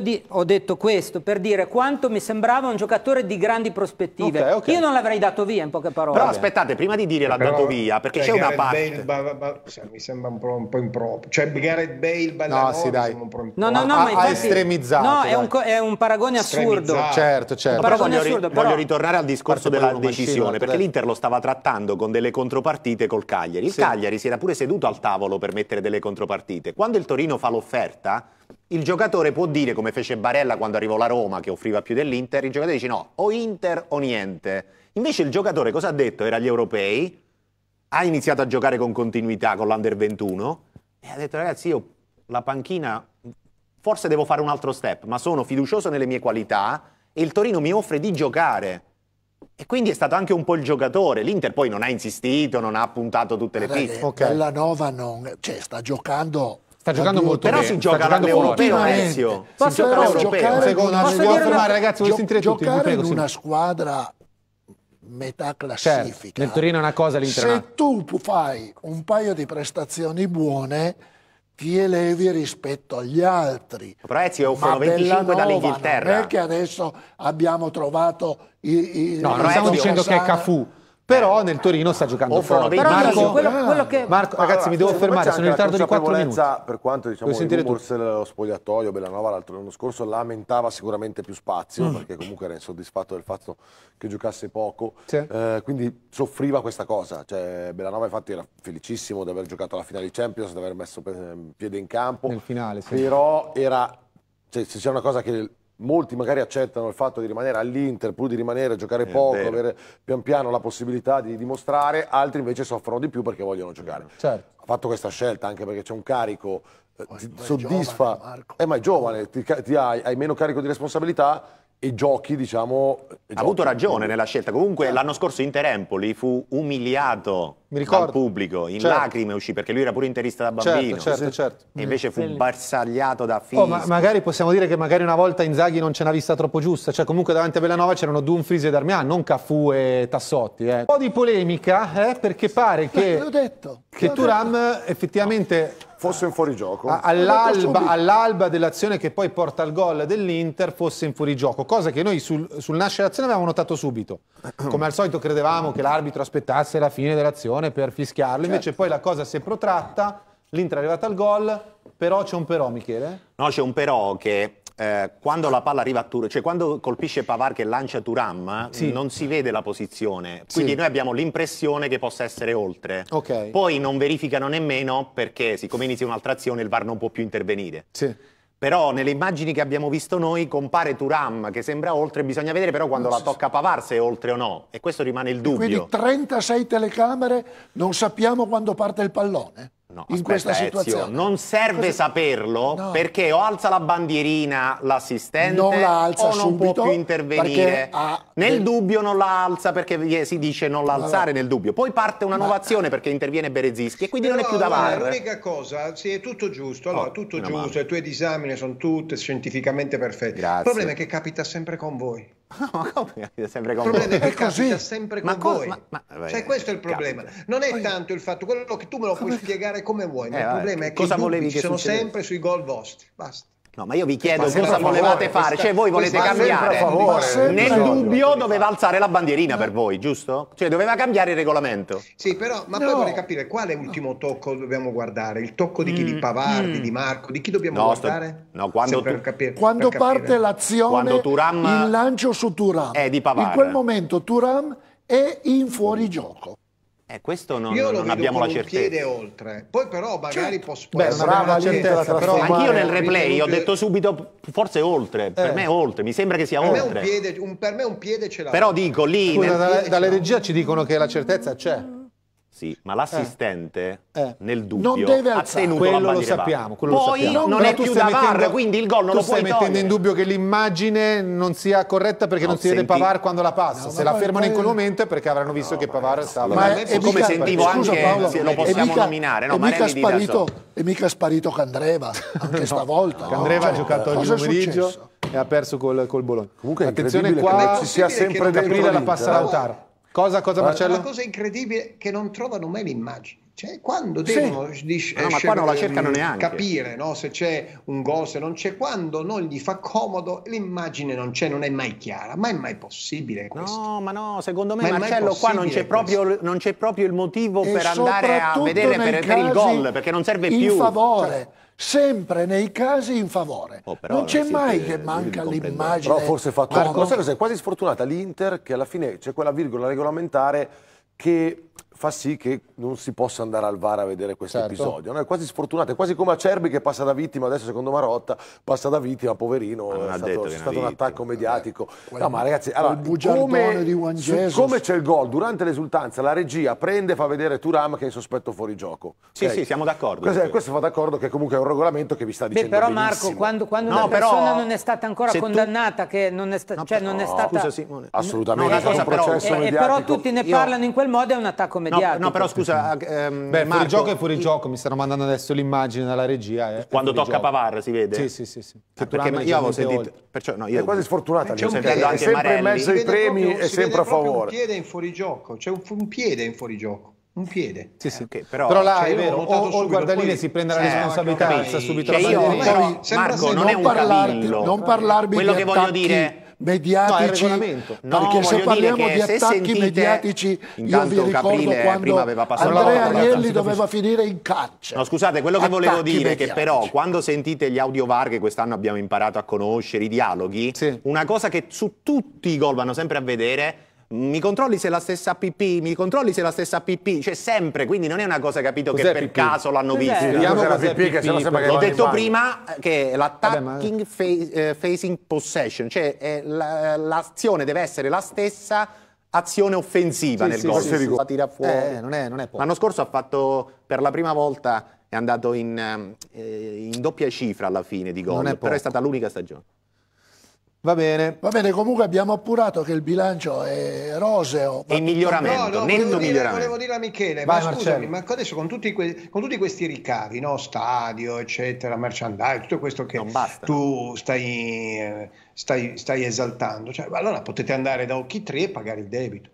di ho detto questo per dire quanto mi sembrava un giocatore di grandi prospettive. Okay, okay. Io non l'avrei dato via, in poche parole. Però aspettate, prima di dire l'ha dato via, perché cioè c'è una parte. Bale, ba, cioè, mi sembra un po', un po improprio. Cioè, Gareth Bale, Ballanova, no, sì, dai. un po' No, no, no, ha, ma infatti, estremizzato. No, è un, è un, paragone assurdo. Certo, certo. Però voglio, assurdo, però voglio, ritornare al discorso della decisione, perché l'Inter lo stava trattando con delle contropartite col Cagliari. Il sì. Cagliari si era pure seduto al tavolo per mettere delle contropartite. Quando il Torino fa l'offerta il giocatore può dire, come fece Barella quando arrivò la Roma, che offriva più dell'Inter, il giocatore dice no, o Inter o niente. Invece il giocatore cosa ha detto? Era agli europei, ha iniziato a giocare con continuità con l'Under 21 e ha detto ragazzi io la panchina forse devo fare un altro step, ma sono fiducioso nelle mie qualità e il Torino mi offre di giocare. E quindi è stato anche un po' il giocatore. L'Inter poi non ha insistito, non ha puntato tutte le piste. Okay. Nova non, cioè, sta giocando sta giocando molto però bene. Però si gioca all'europeo, Ezio. Posso giocare Secondo una squadra, ragazzi, volete tutti, vi prego, in una squadra metà certo, classifica. Certo, nel Torino è una cosa l'internazionale. Se tu fai un paio di prestazioni buone ti elevi rispetto agli altri. Però Ezio è offrono 25 dall'Inghilterra. Non è che adesso abbiamo trovato i, i No, non stiamo dicendo che è Cafù però nel Torino sta giocando Offrono oh, forte. Però Marco, quello, ah, quello che... Marco ragazzi, allora, mi devo fermare, sono in ritardo di 4 minuti. Per quanto diciamo, il rumors dello spogliatoio, Bellanova l'altro l'anno scorso lamentava sicuramente più spazio, mm. perché comunque era insoddisfatto del fatto che giocasse poco, sì. eh, quindi soffriva questa cosa. Cioè, Bellanova infatti era felicissimo di aver giocato la finale di Champions, di aver messo piede in campo. Nel finale, sì. Però era... Cioè, se c'è una cosa che molti magari accettano il fatto di rimanere all'Inter, pur di rimanere, a giocare è poco, vero. avere pian piano la possibilità di dimostrare, altri invece soffrono di più perché vogliono giocare. Certo. Ha fatto questa scelta anche perché c'è un carico, ti soddisfa, giovane, eh, ma eh, giovane, ti, ti hai, hai meno carico di responsabilità e giochi, diciamo... ha giochi. avuto ragione nella scelta. Comunque eh. l'anno scorso Inter Empoli fu umiliato dal pubblico, in certo. lacrime uscì, perché lui era pure interista da certo, bambino. Certo, certo, certo. E invece fu barsagliato da Fisco. Oh, ma magari possiamo dire che magari una volta Inzaghi non ce n'ha vista troppo giusta. Cioè comunque davanti a Bellanova c'erano Dumfries e Darmian, non Cafu e Tassotti. Eh. Un po' di polemica, eh, perché pare che... Che Turam effettivamente fosse in fuorigioco. All'alba, all'alba dell'azione che poi porta al gol dell'Inter fosse in fuorigioco, cosa che noi sul, sul nascere dell'azione avevamo notato subito. Come al solito credevamo che l'arbitro aspettasse la fine dell'azione per fischiarlo, invece certo. poi la cosa si è protratta, l'Inter è arrivata al gol, però c'è un però Michele? No, c'è un però che eh, quando la palla arriva a Turam, cioè quando colpisce Pavar che lancia Turam, sì. non si vede la posizione. Quindi sì. noi abbiamo l'impressione che possa essere oltre. Okay. Poi non verificano nemmeno perché, siccome inizia un'altra azione, il VAR non può più intervenire. Sì. Però nelle immagini che abbiamo visto noi compare Turam che sembra oltre, bisogna vedere però quando la tocca Pavar se è oltre o no. E questo rimane il dubbio. quindi 36 telecamere, non sappiamo quando parte il pallone. No, in aspetta, questa situazione. Ezio, non serve Cosa... saperlo no. perché o alza la bandierina l'assistente non la alza o non può più intervenire. Ha... Nel dubbio non la alza perché si dice non l'alzare alzare nel dubbio. Poi parte una nuova azione perché interviene Berezischi e quindi Però, non è più davanti. Allora, L'unica cosa, sì, è tutto giusto, allora, oh, tutto giusto, le tue disamine sono tutte scientificamente perfette. Grazie. Il problema è che capita sempre con voi. No, ma come? È sempre con voi. È così. sempre con ma voi. Ma, ma, cioè, questo è il problema. Non è tanto il fatto, quello che tu me lo puoi come... spiegare come vuoi, ma eh, il problema è che i dubbi sono succedesse? sempre sui gol vostri. Basta. No, ma io vi chiedo cosa volevate favore, fare, cioè voi volete cambiare. Favore, Nel dubbio doveva alzare la bandierina no. per voi, giusto? Cioè doveva cambiare il regolamento. Sì, però ma no. poi vorrei capire quale ultimo tocco dobbiamo guardare? Il tocco di chi? Mm. Di Pavardi, mm. di Marco, di chi dobbiamo no, guardare? Sto... No, quando, tu... capire, quando parte l'azione, quando Turam... il lancio su Turam. È di Pavardi. In quel momento Turam è in fuorigioco. Eh, questo non, Io non abbiamo la certezza. Piede oltre. Poi però magari certo. posso Beh, brava gente la trasformare. Anch'io nel replay ho detto subito forse oltre, eh. per me oltre, mi sembra che sia per oltre. Me piede, un, per me un piede ce l'ha. Però dico lì... Scusa, nel... Eh, dalle, dalle regia ci dicono che la certezza c'è. Sì, ma l'assistente eh. eh. nel dubbio non deve alzare. ha tenuto quello la lo sappiamo, quello Poi lo sappiamo. non, non è più da mettendo, VAR, quindi il gol non lo puoi togliere. Tu stai mettendo in dubbio che l'immagine non sia corretta perché non, non si senti... vede Pavar quando la passa. No, Se la fermano in quel momento è perché avranno visto no, che Pavar no. stava... Ma è, è come mica, sentivo scusa, anche, Paolo, se lo possiamo mica, nominare. No, è, mica sparito, è mica sparito Candreva, anche stavolta. Candreva cioè, ha giocato oggi pomeriggio e ha perso col, Bologna. Comunque Attenzione qua, ci sia sempre aprire la passa Lautaro. Cosa, cosa Marcello? Una cosa incredibile è che non trovano mai l'immagine. Cioè, quando devono sì. dis- no, no, mm, capire no, se c'è un gol, se non c'è, quando non gli fa comodo, l'immagine non c'è, non è mai chiara. Ma è mai possibile questo? No, ma no, secondo me, ma Marcello, qua non c'è, proprio, non c'è, proprio, il motivo e per andare a vedere per, per il gol, perché non serve più. In favore. Cioè, sempre nei casi in favore. Oh, non c'è mai che manca l'immagine. Però forse fatto Marco, sai Quasi sfortunata l'Inter che alla fine c'è quella virgola regolamentare che fa sì che non si possa andare al VAR a vedere questo certo. episodio. No? È quasi sfortunato, è quasi come Acerbi che passa da vittima, adesso secondo Marotta, passa da vittima, poverino, ah, è stato, è stato un attacco mediatico. Qual, no, ma ragazzi, allora, come, su, come c'è il gol, durante l'esultanza la regia prende e fa vedere Turam che è in sospetto fuori gioco. Sì, okay. sì, siamo d'accordo. Questo, questo fa d'accordo che comunque è un regolamento che vi sta dicendo Beh, però benissimo. Marco, quando, quando no, una però, persona non è stata ancora condannata, tu... che non è, sta... no, cioè, non è stata... Scusa Simone. Assolutamente, è, è cosa, un processo eh, eh, mediatico. E però tutti ne parlano in quel modo, è un attacco mediatico mediatico. No, no però scusa, ehm, Beh, Marco, gioco è fuori il... gioco, mi stanno mandando adesso l'immagine dalla regia. È, eh. Quando è tocca gioco. Pavar si vede? Sì, sì, sì. sì. Ah, perché io avevo sentito... Perciò, no, io... È quasi sfortunata. C'è un cioè, piede, sempre in mezzo ai premi proprio, e sempre a favore. un piede in fuori gioco, c'è un, un piede in fuori gioco. un piede. Sì, sì. Eh, okay, però, però, là cioè, è vero, o, subito, il guardaline poi... si prende la eh, responsabilità, alza subito cioè, la bandiera. Marco, non, è un parlarti, cavillo. Non parlarmi Quello che voglio dire mediatici. No, perché no, se parliamo di se attacchi sentite... mediatici, io vi ricordo Caprile quando Andrea Agnelli doveva finire in caccia. No, scusate, quello che attacchi volevo dire mediatici. che però quando sentite gli audiovar che quest'anno abbiamo imparato a conoscere, i dialoghi, sì. una cosa che su tutti i gol vanno sempre a vedere mi controlli se è la stessa app, mi controlli se è la stessa app, cioè sempre, quindi non è una cosa capito cos'è che per PP? caso l'hanno cos'è? visto. Vediamo cos'è, cos'è PP, che se no sembra che L'ho detto male. prima che è l'attacking ma... fa- uh, eh, facing possession, cioè eh, la, l'azione deve essere la stessa azione offensiva sì, nel sì, gol. Sì, sì, tira fuori. Eh, non è, non è L'anno scorso ha fatto per la prima volta è andato in, eh, in doppia cifra alla fine di gol, però è stata l'unica stagione. Va bene. Va bene, comunque abbiamo appurato che il bilancio è roseo. È in miglioramento, no, no, netto volevo miglioramento. Dire, volevo dire a Michele, Vai, ma scusami, Marcello. ma adesso con tutti, que- con tutti questi ricavi, no? stadio, eccetera, merchandise, tutto questo che tu stai, eh, stai, stai esaltando, cioè, allora potete andare da Occhi 3 e pagare il debito.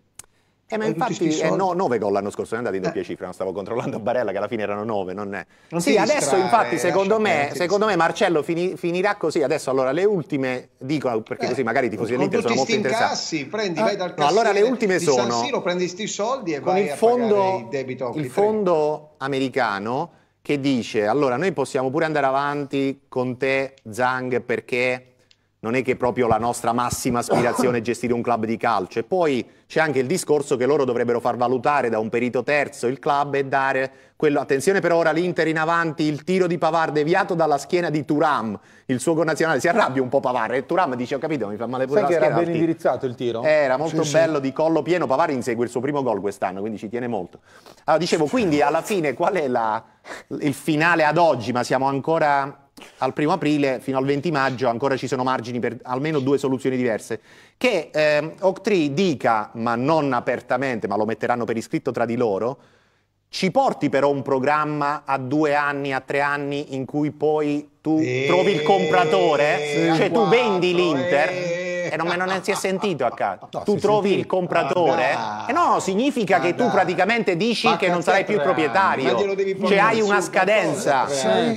Eh, ma infatti eh, no, 9 gol l'anno scorso, è andato in eh. doppia eh. cifra, non stavo controllando Barella che alla fine erano 9, non è. Non sì, adesso distrae, infatti secondo me, secondo me Marcello fini, finirà così, adesso allora le ultime, dico perché eh, così magari i tifosi dell'Inter sono molto interessati. Incassi, prendi, ah. vai eh, dal no, allora le ultime sono... San Siro prendi sti soldi e con vai il fondo, il debito. Il fondo americano che dice allora noi possiamo pure andare avanti con te Zang perché non è che è proprio la nostra massima aspirazione gestire un club di calcio. E poi c'è anche il discorso che loro dovrebbero far valutare da un perito terzo il club e dare quello. Attenzione per ora, l'Inter in avanti, il tiro di Pavar deviato dalla schiena di Turam, il suo connazionale. Si arrabbia un po' Pavar e Turam dice: Ho capito, mi fa male pure Sai la schiena. Era ben indirizzato il tiro? era molto sì, bello, sì. di collo pieno. Pavar insegue il suo primo gol quest'anno, quindi ci tiene molto. Allora, dicevo, quindi alla fine, qual è la, il finale ad oggi? Ma siamo ancora al primo aprile fino al 20 maggio ancora ci sono margini per almeno due soluzioni diverse. Che eh, Octree dica, ma non apertamente, ma lo metteranno per iscritto tra di loro, ci porti però un programma a due anni, a tre anni in cui poi tu e... trovi il compratore, e... cioè tu vendi l'Inter. E e non, non si è sentito accadere. No, tu trovi sentito. il compratore, ah, e eh no, significa ah, che tu praticamente dici che non sarai più il eh, proprietario, cioè hai una scadenza.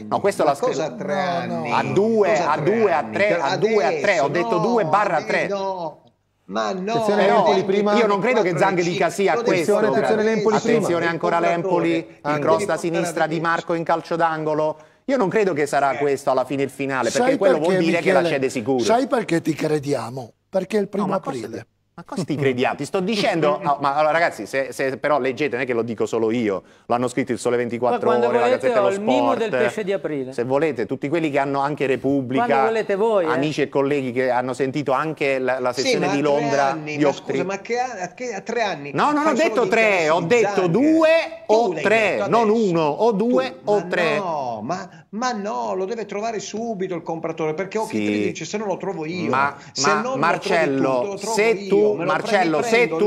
No, questo è la scadenza. a tre anni? A due, a due, a tre, a due, a tre, ho detto due barra eh, tre. No. Ma no, Empoli prima. io non credo che Zang dica sì a questo. Attenzione, attenzione ancora l'Empoli, il cross da sinistra di Marco in calcio d'angolo. Io non credo che sarà questo alla fine il finale, perché sai quello perché, vuol dire Michele, che la cede sicuro. Sai perché ti crediamo? Perché è il primo no, aprile. Ma cosa ti crediamo? Ti sto dicendo, oh, ma allora ragazzi, se, se, però leggete, non è che lo dico solo io, l'hanno scritto il Sole 24 Ore, volete, la Gazzetta dello Sport. il mimo del pesce di aprile. Se volete, tutti quelli che hanno anche Repubblica, voi, eh. amici e colleghi che hanno sentito anche la, la sezione sì, di Londra anni, di Optri. Ma, scusa, ma a, che, a tre anni? No, non ho detto tre, ho detto due tu o tre, non uno, o due tu, o tre. No, ma, ma, no, lo deve trovare subito il compratore, perché Optri sì. dice se no lo trovo io, ma, se non Marcello, lo trovo, lo trovo se tu tu, Marcello, prendo,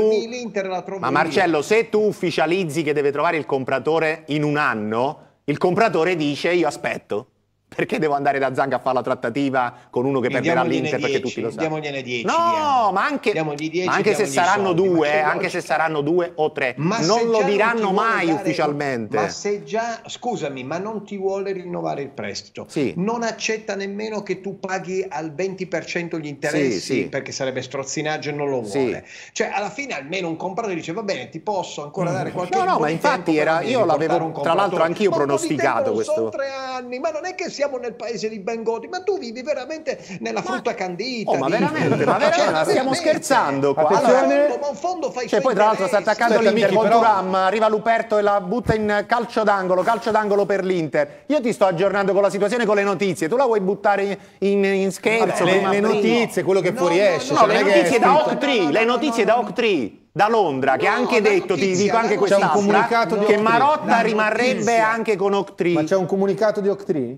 prendo, tu ma Marcello se tu ufficializzi che deve trovare il compratore in un anno, il compratore dice io aspetto perché devo andare da Zanga a fare la trattativa con uno che Quindi perderà l'Inter perché tutti lo sanno? Diamogli 10. No, ma anche, 10, ma anche se saranno soldi, due, eh, anche se saranno due o tre, ma non lo diranno mai dare, ufficialmente. Ma se già, scusami, ma non ti vuole rinnovare il prestito, sì. non accetta nemmeno che tu paghi al 20% gli interessi, sì, sì. perché sarebbe strozzinaggio e non lo vuole. Cioè, alla fine almeno un compratore dice, va bene, ti posso ancora dare mm. qualche No, no, ma infatti era, io l'avevo, tra l'altro anch'io pronosticato questo. Sono tre anni, ma non è che si siamo nel paese di Bengodi, ma tu vivi veramente nella ma... frutta candita. Oh, ma veramente, ma veramente, cioè, stiamo veramente. scherzando qua. Attenzione. Allora, fondo, fai cioè, poi tra l'altro sta attaccando l'Inter con però... Turam, arriva Luperto e la butta in calcio d'angolo, calcio d'angolo per l'Inter. Io ti sto aggiornando con la situazione, con le notizie, tu la vuoi buttare in, in, in scherzo? Vabbè, le, le notizie, quello che no, fuoriesce. Cioè, no, no, no le notizie da Octree, le notizie da Octree da Londra no, che ha anche detto, notizia, ti dico anche quest'altra, eh. che Marotta rimarrebbe anche con Octree. Ma c'è un comunicato di Octree?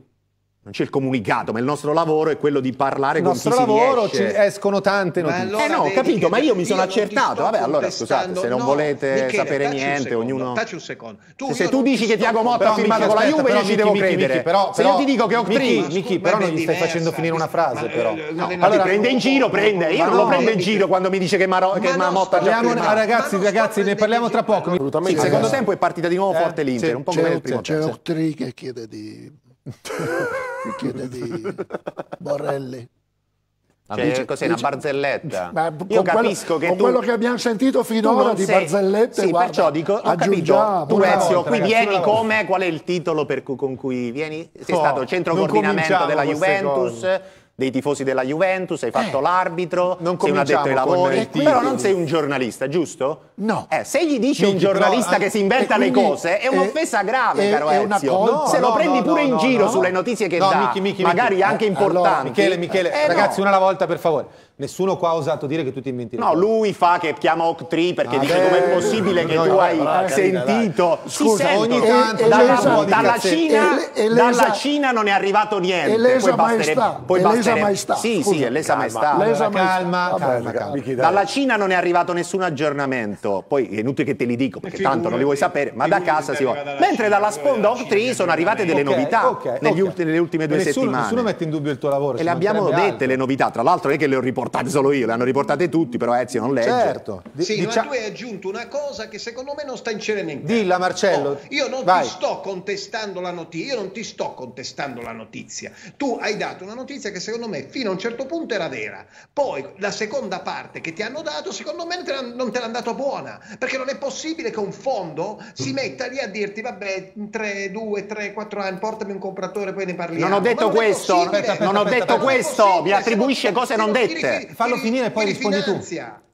Non c'è il comunicato, ma il nostro lavoro è quello di parlare con chi si Il nostro lavoro ci escono tante notizie. Allora, eh no, ho capito, ma io mi sono accertato. Vabbè, allora scusate, se non no, volete Michele, sapere niente, ognuno... Tacci un secondo. Tu, se, tu dici che Tiago Motta ha firmato con la Juve, io ci devo credere. però, se io ti dico che ho Miki, però non gli stai facendo finire una frase, però. Eh, allora, prende in giro, prende. Io non lo prendo in giro quando mi dice che Motta già firmato. Ragazzi, ragazzi, ne parliamo tra poco. Il secondo tempo è partita di nuovo eh, forte l'Inter, un po' come nel primo tempo. C'è Octri che chiede di mi chiede di Borrelli. Cioè, dice, cos'è una barzelletta? Ma Io capisco quello, che con tu, quello che abbiamo sentito finora di sei, barzellette, sì, guarda, perciò dico, ho capito, tu Ezio, qui vieni come, qual è il titolo per cui, con cui vieni? Sei oh, stato centro coordinamento della Juventus, cose dei tifosi della Juventus, hai fatto eh, l'arbitro, non sei un addetto ai lavori, eh, però non sei un giornalista, giusto? No. Eh, se gli dici un giornalista però, che si eh, inventa quindi, le cose è un'offesa grave, è, caro è Ezio. No, se lo prendi pure in giro sulle notizie che dà, Michi, Michi, magari Michi, anche importanti. Allora, Michele, Michele, eh, ragazzi, una alla volta per favore. Nessuno qua ha osato dire che tu ti inventi. No, lui fa che chiama Octri perché ah, dice è possibile che no, tu no, hai no, sentito. Scusa, sento, ogni tanto e, dalla, e dalla, Cina, e, dalla, Cina, non è arrivato niente. Elesa poi basterebbe, maestà. Poi basterebbe. maestà. Sì, Scusa, sì, elesa Lesa calma, calma, calma, calma. Dalla Cina non è arrivato nessun aggiornamento. Poi è inutile che te li dico perché tanto non li vuoi sapere, ma da casa si vuole. Mentre dalla sponda Octri sono arrivate delle novità nelle ultime due settimane. Nessuno mette in dubbio il tuo lavoro. E le abbiamo dette le novità, tra l'altro è che le ho riportate riportate solo io, le hanno riportate tutti, però Ezio non legge. Certo. D- sì, dicia... ma diciamo- tu hai aggiunto una cosa che secondo me non sta in cena né Dilla Marcello. Oh, io non vai. ti sto contestando la notizia, io non ti sto contestando la notizia. Tu hai dato una notizia che secondo me fino a un certo punto era vera. Poi la seconda parte che ti hanno dato, secondo me non te l'hanno dato buona, perché non è possibile che un fondo si metta lì a dirti vabbè, 3, 2, 3, 4 anni, portami un compratore, poi ne parliamo. Non ho detto non questo, non ho detto questo, mi attribuisce cose non dette. Cioè, Fallo finire e poi rispondi tu.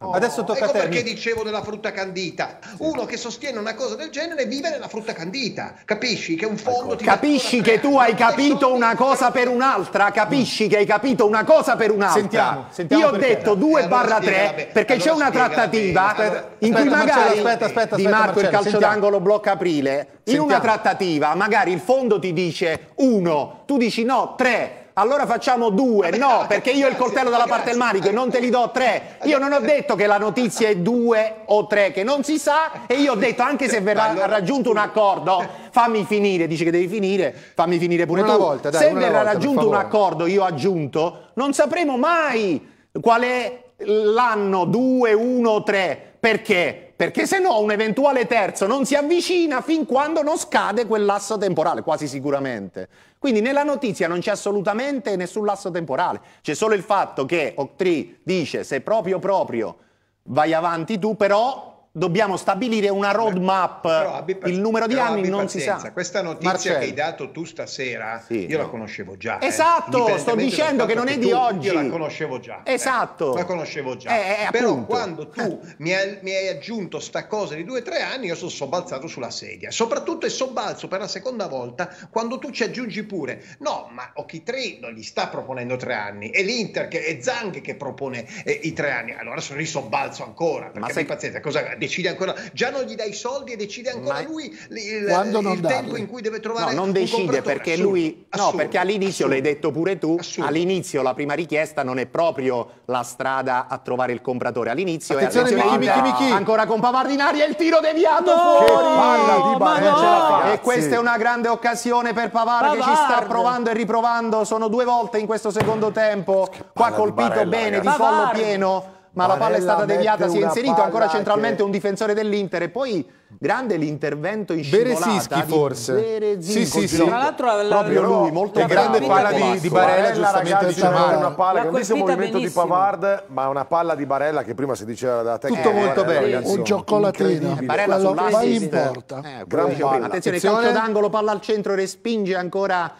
Oh, Adesso tocca ecco a te. perché dicevo della frutta candita. Sì. Uno che sostiene una cosa del genere vive nella frutta candita. Capisci che un ecco. fondo ecco. ti Capisci che tu hai capito una cosa per un'altra, capisci mm. che hai capito una cosa per un'altra. Sentiamo, sentiamo Io ho detto 2 eh, barra 3 perché allora c'è una trattativa allora, in cui magari Marcello, aspetta, aspetta, Di Marco Marcello, il calcio d'angolo blocca aprile. In una trattativa magari il fondo ti dice 1, tu dici no, 3 allora facciamo due, no, perché eh, io ho il coltello dalla parte del manico e non te li do tre. Io non ho detto che la notizia è due o tre, che non si sa, e io ho detto anche se verrà raggiunto un accordo, fammi finire, dici che devi finire, fammi finire pure una tu. Volta, dai, se verrà volta, raggiunto un accordo, io ho aggiunto, non sapremo mai qual è l'anno due, uno o tre. perché? perché se no un eventuale terzo non si avvicina fin quando non scade quel lasso temporale, quasi sicuramente. Quindi nella notizia non c'è assolutamente nessun lasso temporale, c'è solo il fatto che Octree dice se proprio proprio vai avanti tu, però dobbiamo stabilire una roadmap, Beh, però, il numero di anni non pazienza. si sa. Questa notizia Marcello. che hai dato tu stasera, sì, io no. la conoscevo già. Eh. Esatto, eh. sto dicendo che non è che di tu, oggi. Io eh. esatto. la conoscevo già. Esatto. Eh. La conoscevo già. Eh, però appunto. quando tu eh. mi hai, mi hai aggiunto sta cosa di due o tre anni, io sono sobbalzato sulla sedia. Soprattutto è sobbalzo per la seconda volta quando tu ci aggiungi pure, no, ma Ochi3 non gli sta proponendo tre anni, è l'Inter, che, è Zang che propone i tre anni. Allora sono lì sobbalzo ancora, perché ma sei... pazienza, cosa decide ancora, già non gli dai i soldi e decide ancora Ma lui il, il tempo in cui deve trovare no, non decide perché assurdo, lui assurdo, no, perché all'inizio l'hai detto pure tu, all'inizio la prima richiesta non è proprio la strada a trovare il compratore, all'inizio attenzione, è attenzione, Michi, Michi, Michi. ancora con Pavardinari e il tiro deviato no, fuori. Palla di oh, Barella, eh, no. E questa è una grande occasione per Pavard, che ci sta provando e riprovando, sono due volte in questo secondo tempo, qua colpito bene di Pavard. pieno ma Barella la palla è stata deviata, si è inserito ancora centralmente che... un difensore dell'Inter e poi grande l'intervento in scivolata Beresischi forse. sì, sì, sì. Tra l'altro la, la, proprio lui, molto che grande palla di, di Barella, Barella giustamente di una palla che non movimento benissimo. di Pavard, ma una palla di Barella che prima si diceva da te Tutto eh, molto bello, un cioccolatino. Barella sull'asse in porta. Eh, palla. Attenzione calcio d'angolo, palla al centro, respinge ancora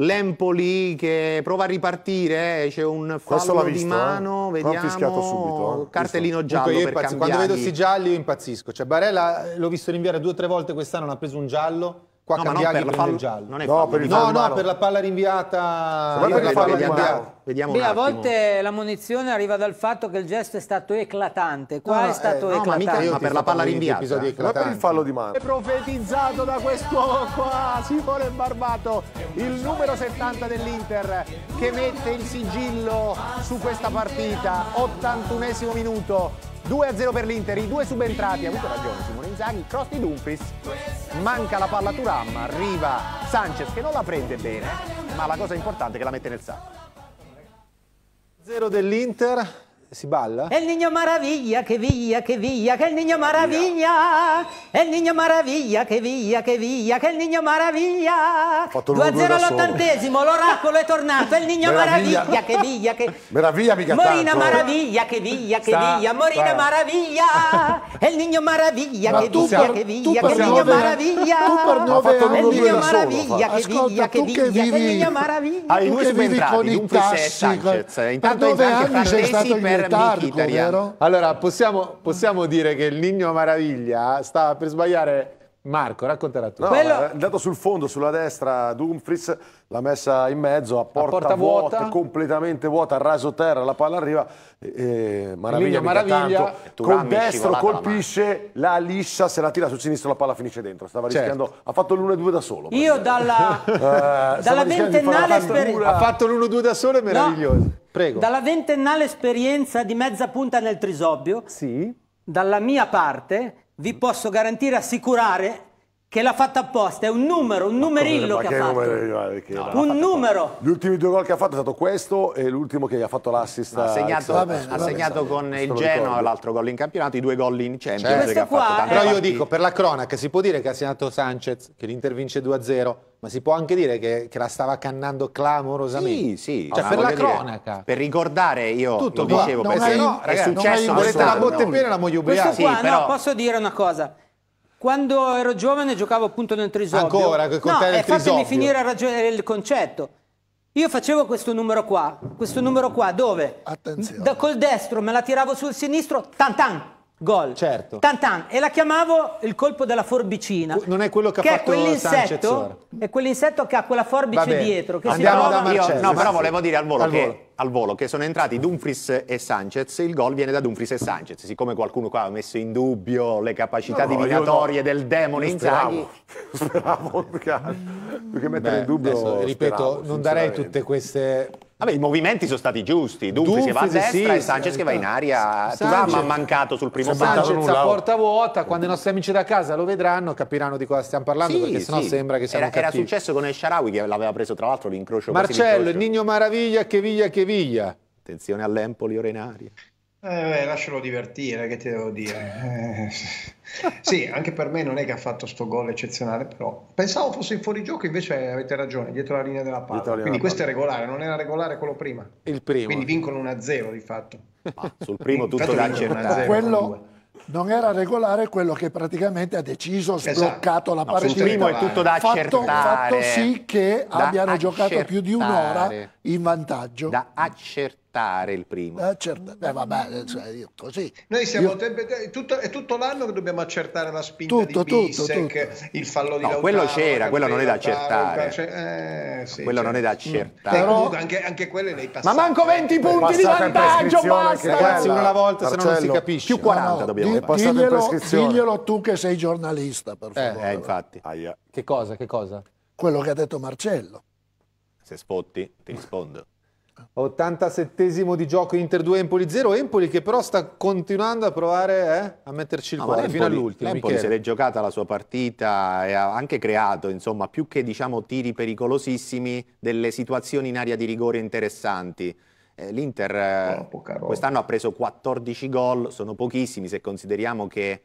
l'Empoli che prova a ripartire, eh, c'è un fallo visto, di mano, eh? vediamo, confiscato subito, eh? cartellino giallo Dunque, Quando vedo questi gialli io impazzisco, cioè Barella eh, l'ho visto rinviare due o tre volte quest'anno, non ha preso un giallo, Qua no, Cambiaghi per la palla, giallo. Non è no, per, no, no, per la palla rinviata. Per la palla rinviata. Vediamo Beh, a volte la munizione arriva dal fatto che il gesto è stato eclatante. Qua no, è stato eh, eclatante. No, ma, ma per la palla rinviata. Ma per il fallo di mano. È profetizzato da quest'uomo qua, Simone Barbato, il numero 70 dell'Inter, che mette il sigillo su questa partita. 81 minuto. 2-0 per l'Inter, i due subentrati, ha avuto ragione Simone Inzaghi, cross di Dumfries, manca la palla Turam, arriva Sanchez che non la prende bene, ma la cosa importante è che la mette nel sacco. 0 dell'Inter, si balla? È il niño maraviglia che via, che via, che il niño maraviglia. È il niño maraviglia che via, che via, che il niño maraviglia. 2-0 all'ottantesimo, l'oracolo è tornato. È il niño maraviglia. che via, che... Meraviglia mica Morina maraviglia che via, che via, Morina maraviglia. È il niño maraviglia che via, che via, che è il niño maraviglia. Tu per 9 anni è il niño maraviglia che via, che via, che è il niño maraviglia. Hai due subentrati, dunque c'è Sanchez. Intanto è Sanchez per Vladimir Vero? Allora, possiamo, possiamo dire che il Nino Maraviglia stava per sbagliare Marco, racconterà tu. No, Quello... È andato sul fondo, sulla destra, Dumfries l'ha messa in mezzo a porta, a porta vuota, vuota, completamente vuota, a raso terra, la palla arriva, eh, Maraviglia, Maraviglia tanto, col destro colpisce, la, la, liscia, se la tira sul sinistro la palla finisce dentro, stava certo. rischiando, ha fatto l'1-2 da solo. Io dalla, eh, dalla ventennale esperienza... Ha fatto l'1-2 da solo, è meraviglioso. No. Prego. Dalla ventennale esperienza di mezza punta nel Trisobbio, sì. dalla mia parte, vi posso garantire, assicurare che l'ha fatta apposta, è un numero, un numerillo che, che, ha fatto. Numero, che no, un numero. Gli ultimi due gol che ha fatto è stato questo e l'ultimo che gli ha fatto l'assist. ha segnato, vabbè, ha vabbè, segnato vabbè, con il Genoa l'altro gol in campionato, i due gol in Champions. Cioè, qua, eh, Però io dico, per la cronaca, si può dire che ha segnato Sanchez, che l'Inter vince 2-0, ma si può anche dire che, che la stava cannando clamorosamente. Sì, sì. Cioè, per la dire, per ricordare, io Tutto, lo dicevo, no, no, è, successo. è successo. Volete la botte pena la moglie ubriaca. Sì, però... posso dire una cosa. Quando ero giovane giocavo appunto nel Trisopio. Ancora, con no, te nel eh, fatemi finire a ragionare eh, il concetto. Io facevo questo numero qua, questo numero qua, dove? Attenzione. Da, col destro me la tiravo sul sinistro, tan tan, Gol. Certo. Tantan. E la chiamavo il colpo della forbicina. Non è quello che, che ha fatto è Sanchez È quell'insetto che ha quella forbice dietro. Che Andiamo si da Marcello. no, però volevo dire al volo, al che, volo. al volo che sono entrati Dumfries e Sanchez. Il gol viene da Dumfries e Sanchez. Siccome qualcuno qua ha messo in dubbio le capacità no, divinatorie no. del demone Inzaghi. Speravo, perché, perché mettere Beh, in dubbio... Adesso, ripeto, speravo, non darei tutte queste Vabbè, i movimenti sono stati giusti. Dumfries, che va a destra sì, e Sanchez sì, che va in aria. Turam ha mancato sul primo balzo. Sanchez a porta vuota, quando i nostri amici da casa lo vedranno capiranno di cosa stiamo parlando sì, perché sennò sembra che siamo era, cattivi. Era successo con El Sharawi che l'aveva preso tra l'altro l'incrocio. Marcello, il Nino Maraviglia, che viglia, che viglia. Attenzione all'Empoli in aria. Eh, lascialo divertire, che ti devo dire. Eh, sì, anche per me non è che ha fatto sto gol eccezionale, però pensavo fosse in fuorigioco, invece avete ragione, dietro la linea della palla. Quindi questo è regolare, non era regolare quello prima. Il primo. Quindi vincono 1-0 di fatto. Ah, sul primo tutto da no, quello non era regolare quello che praticamente ha deciso, esatto. sbloccato esatto. la partita. No, il primo è tutto da accertare. Fatto, fatto sì che da abbiano accertare. giocato più di un'ora in vantaggio. Da accertare accettare il primo. Accerta- eh, eh, vabbè, cioè, così. Noi siamo io... tempe- tutto, è tutto l'anno che dobbiamo accertare la spinta tutto, di Bissek, tutto, tutto. il fallo di no, Lautaro, Quello c'era, quello non è da accertare. eh, sì, quello non è da accertare. Però... Anche, anche quelle nei passati. Ma manco 20 punti di vantaggio, basta! Ragazzi, una alla volta, se non si capisce. Più 40 no, dobbiamo di, fare. Diglielo, diglielo tu che sei giornalista, per favore. Eh, eh infatti. Aia. Che cosa, che cosa? Quello che ha detto Marcello. Se spotti, ti rispondo. 87 di gioco Inter 2 Empoli 0. Empoli che però sta continuando a provare eh, a metterci il no, cuore fino all'ultimo. L'Empoli se l'è giocata la sua partita e ha anche creato, insomma, più che diciamo, tiri pericolosissimi, delle situazioni in area di rigore interessanti. Eh, L'Inter oh, quest'anno ha preso 14 gol, sono pochissimi se consideriamo che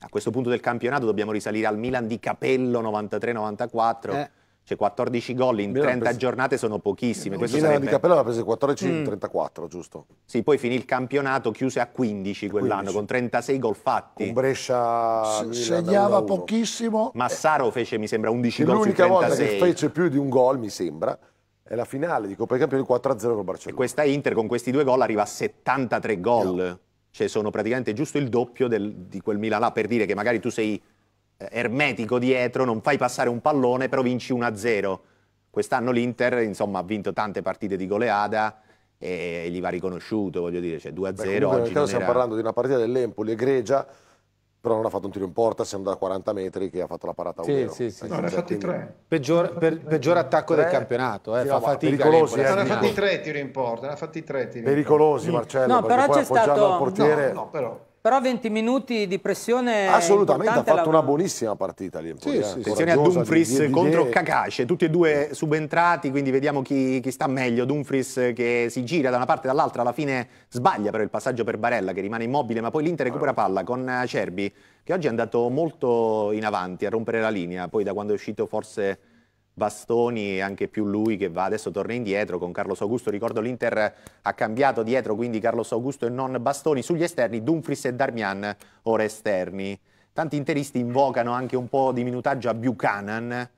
a questo punto del campionato dobbiamo risalire al Milan di Capello 93-94. Eh cioè 14 gol in 30 prese... giornate sono pochissime. Il Milano sarebbe... di Capello ha preso 14 in 34, mm. giusto? Sì, poi finì il campionato chiuse a 15 quell'anno 15. con 36 gol fatti. Con Brescia S- segnava pochissimo. Eh. Massaro fece mi sembra 11 gol su 36. L'unica volta che fece più di un gol, mi sembra, è la finale di Coppa dei Campioni 4-0 con Barcellona. E questa Inter con questi due gol arriva a 73 gol. No. Cioè sono praticamente giusto il doppio del, di quel Milan là per dire che magari tu sei eh, ermetico dietro, non fai passare un pallone, però vinci 1-0. Quest'anno l'Inter, insomma, ha vinto tante partite di goleada e gli va riconosciuto, voglio dire, cioè 2-0 Beh, oggi stiamo era... parlando di una partita dell'Empoli egregia, però non ha fatto un tiro in porta, essendo da 40 metri che ha fatto la parata sì, a sì, eh, sì, No, ne ha fatti tre. Peggior, per, peggior attacco tre. del campionato, eh, sì, fa fatica. Eh, ne ha fatti tre tiri in porta, ne ha fatti tre tiri. Pericolosi, Marcello, no, però c'è stato... al portiere... No, no, però però 20 minuti di pressione. Assolutamente, ha fatto la... una buonissima partita lì in Sì, sì, Attenzione a Dumfries di... contro di... Cacace, tutti e due subentrati, quindi vediamo chi, chi, sta meglio. Dumfries che si gira da una parte e dall'altra, alla fine sbaglia però il passaggio per Barella che rimane immobile, ma poi l'Inter recupera palla con eh, Cerbi che oggi è andato molto in avanti a rompere la linea, poi da quando è uscito forse Bastoni, anche più lui che va, adesso torna indietro con Carlos Augusto, ricordo l'Inter ha cambiato dietro quindi Carlos Augusto e non Bastoni, sugli esterni Dumfries e Darmian ora esterni. Tanti interisti invocano anche un po' di minutaggio a Buchanan,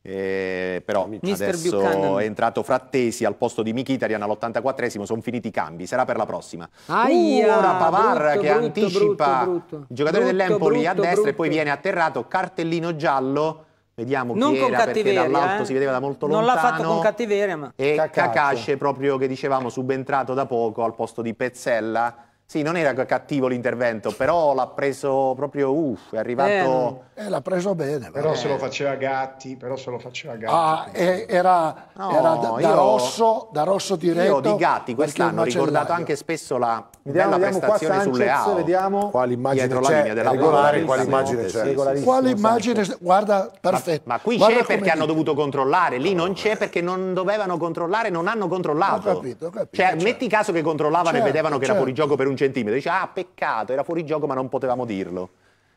eh, però Mister adesso Buchanan. è entrato Frattesi al posto di Mkhitaryan all'84esimo, sono finiti i cambi, sarà per la prossima. Aia, uh, ora Pavar brutto, che brutto, anticipa brutto, il giocatore dell'Empoli a destra e poi viene atterrato, cartellino giallo Vediamo non chi era perché dall'alto eh? si vedeva da molto lontano. Non l'ha fatto con cattiveria, ma... E Cacacce, proprio che dicevamo, subentrato da poco al posto di Pezzella sì, non era cattivo l'intervento, però l'ha preso proprio, uff, è arrivato... Eh, eh l'ha preso bene. Però eh. se lo eh. faceva Gatti, però se lo faceva Gatti. Ah, eh, era, no, era da, da, io, rosso, da rosso diretto. Io di Gatti quest'anno ho ricordato anche spesso la vediamo, bella vediamo prestazione qua, Sanchez, sulle AO. Vediamo quale immagine c'è, della regolare, quale immagine c'è. Quale immagine, guarda, perfetto. Ma, ma qui c'è perché dico. hanno dovuto controllare, lì non c'è perché non dovevano controllare, non hanno controllato. Ho capito, ho capito. Cioè, metti caso che controllavano e certo, vedevano che era fuori certo. gioco per un centimetro, dice ah peccato, era fuori gioco ma non potevamo dirlo.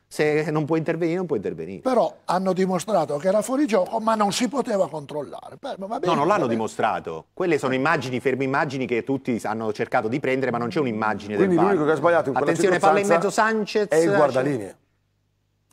Se non può intervenire, non può intervenire. Però hanno dimostrato che era fuori gioco, ma non si poteva controllare. Beh, bene, no, non l'hanno dimostrato. Quelle sono immagini, ferme immagini che tutti hanno cercato di prendere, ma non c'è un'immagine del VAR. Quindi l'unico che ha sbagliato in quella Attenzione, palla in mezzo Sanchez. E il guardalinee.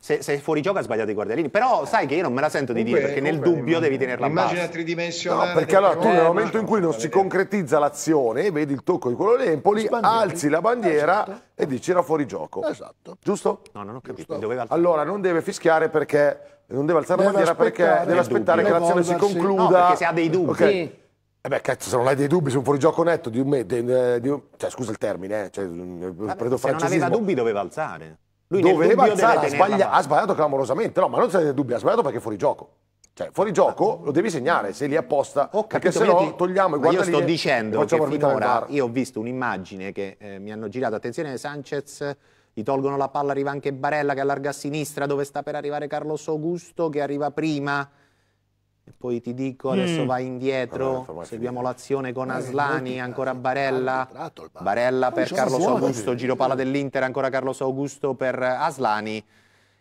Se, se fuori gioco ha sbagliato i guardialini, però eh. sai che io non me la sento di dire perché nel dubbio devi tenerla bassa. Immagina tridimensionale. No, perché allora tu nel momento in cui non si concretizza l'azione, vedi il tocco di quello di alzi la bandiera esatto. e dici era fuori gioco. Esatto. Giusto? No, non ho capito. Allora non deve fischiare perché non deve alzare deve la bandiera perché deve aspettare che l'azione si concluda. No, perché se ha dei dubbi. Okay. Sì. Eh beh, cazzo, se non hai dei dubbi su un fuorigioco netto di un mese, cioè scusa il termine, eh, cioè, Vabbè, se non aveva dubbi doveva alzare. Lui doveva alzare, ha, sbaglia- ha sbagliato clamorosamente, no, ma non siete dubbi, ha sbagliato perché è fuori gioco. Cioè, fuori gioco ah. lo devi segnare, se lì apposta, oh, perché se no ti... togliamo e guarda Io sto dicendo che finora io ho visto un'immagine che eh, mi hanno girato, attenzione Sanchez, gli tolgono la palla, arriva anche Barella che allarga a sinistra dove sta per arrivare Carlos Augusto che arriva prima, e poi ti dico adesso mm. vai indietro, allora, seguiamo l'azione con eh, Aslani, ancora Barella, Barella per Carlos Augusto, giro palla dell'Inter, ancora Carlos Augusto per Aslani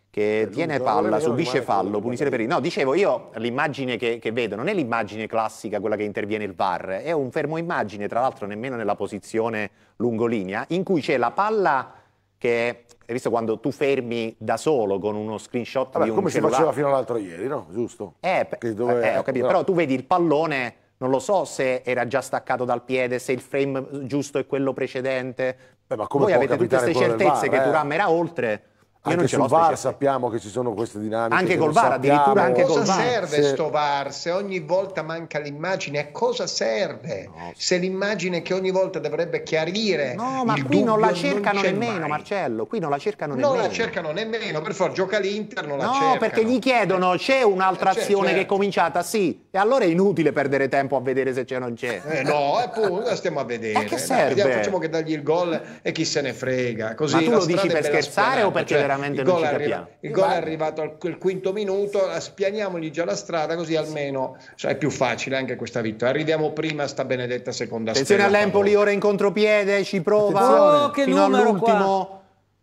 che eh, tiene palla, subisce fallo, punizione per il... No, dicevo, io l'immagine che, che, vedo non è l'immagine classica, quella che interviene il VAR, è un fermo immagine, tra l'altro nemmeno nella posizione lungolinea, in cui c'è la palla che è hai visto quando tu fermi da solo con uno screenshot Vabbè, di un come cellulare? Come si faceva fino all'altro ieri, no? Giusto? Eh, che dove... eh, ho capito, no. però tu vedi il pallone, non lo so se era già staccato dal piede, se il frame giusto è quello precedente. Beh, ma come Voi avete tutte queste certezze VAR, che eh? Turam era oltre, io anche sul VAR che... sappiamo che ci sono queste dinamiche. Anche col VAR, addirittura anche cosa col VAR. Cosa serve se... sto VAR se ogni volta manca l'immagine? A cosa serve? No. Se l'immagine che ogni volta dovrebbe chiarire No, ma qui non la cercano non nemmeno, mai. Marcello, qui non la cercano non nemmeno. Non la cercano nemmeno, per forza gioca l'Inter, non no, cercano. No, perché gli chiedono eh, c'è un'altra eh, azione che è certo. cominciata? Sì. E allora è inutile perdere tempo a vedere se c'è o non c'è. Eh, no, appunto, stiamo a vedere. Ma che serve? Dai, vediamo, facciamo che dagli il gol e chi se ne frega. Così ma tu lo dici per scherzare o perché veramente? Cioè, veramente non ci capiamo. Arriva, il gol è arrivato al quel quinto minuto, spianiamogli già la strada così almeno cioè, è più facile anche questa vittoria. Arriviamo prima a sta benedetta seconda Attenzione all'Empoli, ora in contropiede, ci prova. Oh, che Fino all'ultimo.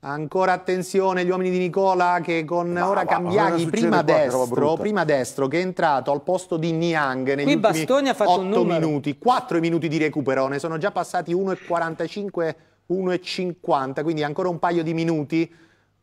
Ancora attenzione gli uomini di Nicola che con ma, ora cambiati prima destro, prima destro che è entrato al posto di Niang negli Qui 8 minuti, 4 minuti di recupero, ne sono già passati 1,45, 1,50, quindi ancora un paio di minuti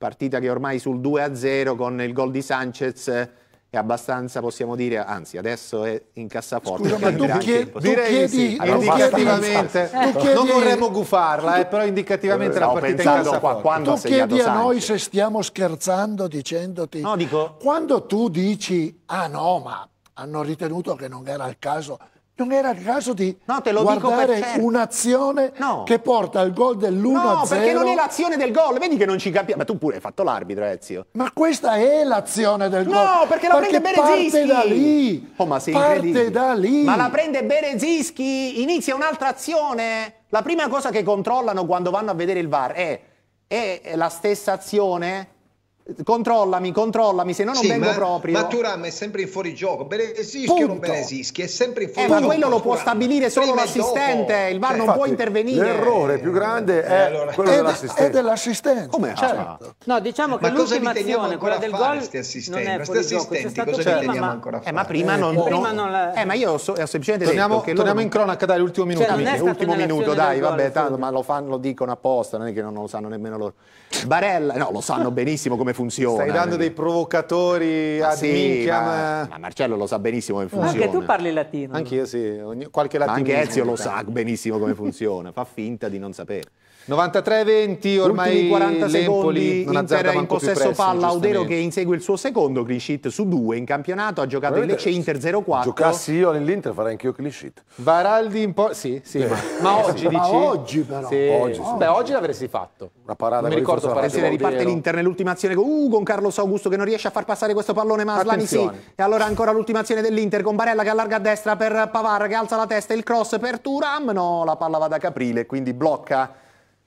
partita che ormai sul 2-0 con il gol di Sanchez eh, è abbastanza, possiamo dire, anzi adesso è in cassaforte. Scusa, ma tu, chiedi, direi tu chiedi, sì. allora, indicativamente, tu chiedi, non vorremmo gufarla, eh, però indicativamente la partita in cassaforte. tu chiedi a noi se stiamo scherzando dicendoti... No, dico... Quando tu dici, ah no, ma hanno ritenuto che non era il caso non era il caso di no, guardare certo. un'azione no. che porta al gol dell'1-0. No, perché non è l'azione del gol, vedi che non ci capiamo. Ma tu pure hai fatto l'arbitro, Ezio. Ma questa è l'azione del no, gol. No, perché la perché prende Berezischi. Parte da lì. Oh, ma sei parte da lì. Ma la prende Berezinski. inizia un'altra azione. La prima cosa che controllano quando vanno a vedere il VAR è, è la stessa azione controllami, controllami, se no non sì, vengo ma, proprio. Ma Turam è sempre in fuorigioco, Benesischi o non Benesischi è sempre in gioco. Eh, ma quello lo può stabilire solo l'assistente, il VAR cioè, non infatti, può intervenire. L'errore più grande eh, è eh, allora. quello dell'assistente. È dell'assistente. Come ah, certo. certo. No, diciamo che ma l'ultima azione, quella del gol, non è fuorigioco, c'è stato cosa prima, ma, ancora eh, ma prima eh, non... Prima non la... Eh, ma io ho eh, semplicemente torniamo, detto che Torniamo in cronaca, dai, l'ultimo cioè, minuto. Cioè, l'ultimo minuto, dai, vabbè, tanto, ma lo dicono apposta, non è che non lo sanno nemmeno loro. Barella, no, lo sanno benissimo come funziona funziona. Stai dando dei provocatori ma ad sì, minchiam. Ma, ma, Marcello lo sa benissimo come funziona. Anche tu parli latino. Anch'io sì, ogni, qualche latino. Anche Ezio lo sa benissimo come funziona, fa finta di non sapere. 93-20, ormai 40 l'Empoli non Inter in possesso palla, Audero che insegue il suo secondo clean sheet su due in campionato, ha giocato in Lecce Inter 0-4. Giocassi io nell'Inter farei anch'io clean sheet. Varaldi in po- sì, sì, ma, ma oggi dici? Ma oggi però. Sì. Oggi, sì. Beh, oggi l'avresti fatto. Una parata. Non mi ricordo parata. riparte l'Inter nell'ultima azione con, uh, con Carlos Augusto che non riesce a far passare questo pallone ma Aslani sì. E allora ancora l'ultima azione dell'Inter con Barella che allarga a destra per Pavar che alza la testa, il cross per Turam, no, la palla va da Caprile, quindi blocca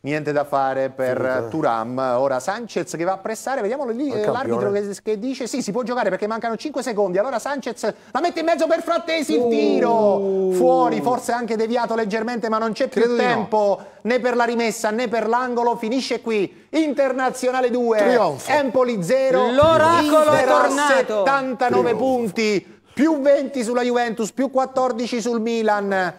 niente da fare per Finita. Turam. Ora Sanchez che va a pressare, vediamo lì eh, l'arbitro che, che, dice sì, si può giocare perché mancano 5 secondi. Allora Sanchez la mette in mezzo per Frattesi il tiro. Uh. Fuori, forse anche deviato leggermente, ma non c'è più tempo no. né per la rimessa né per l'angolo. Finisce qui. Internazionale 2, Trionfo. Empoli 0. L'oracolo è tornato. 79 Trionfo. punti, più 20 sulla Juventus, più 14 sul Milan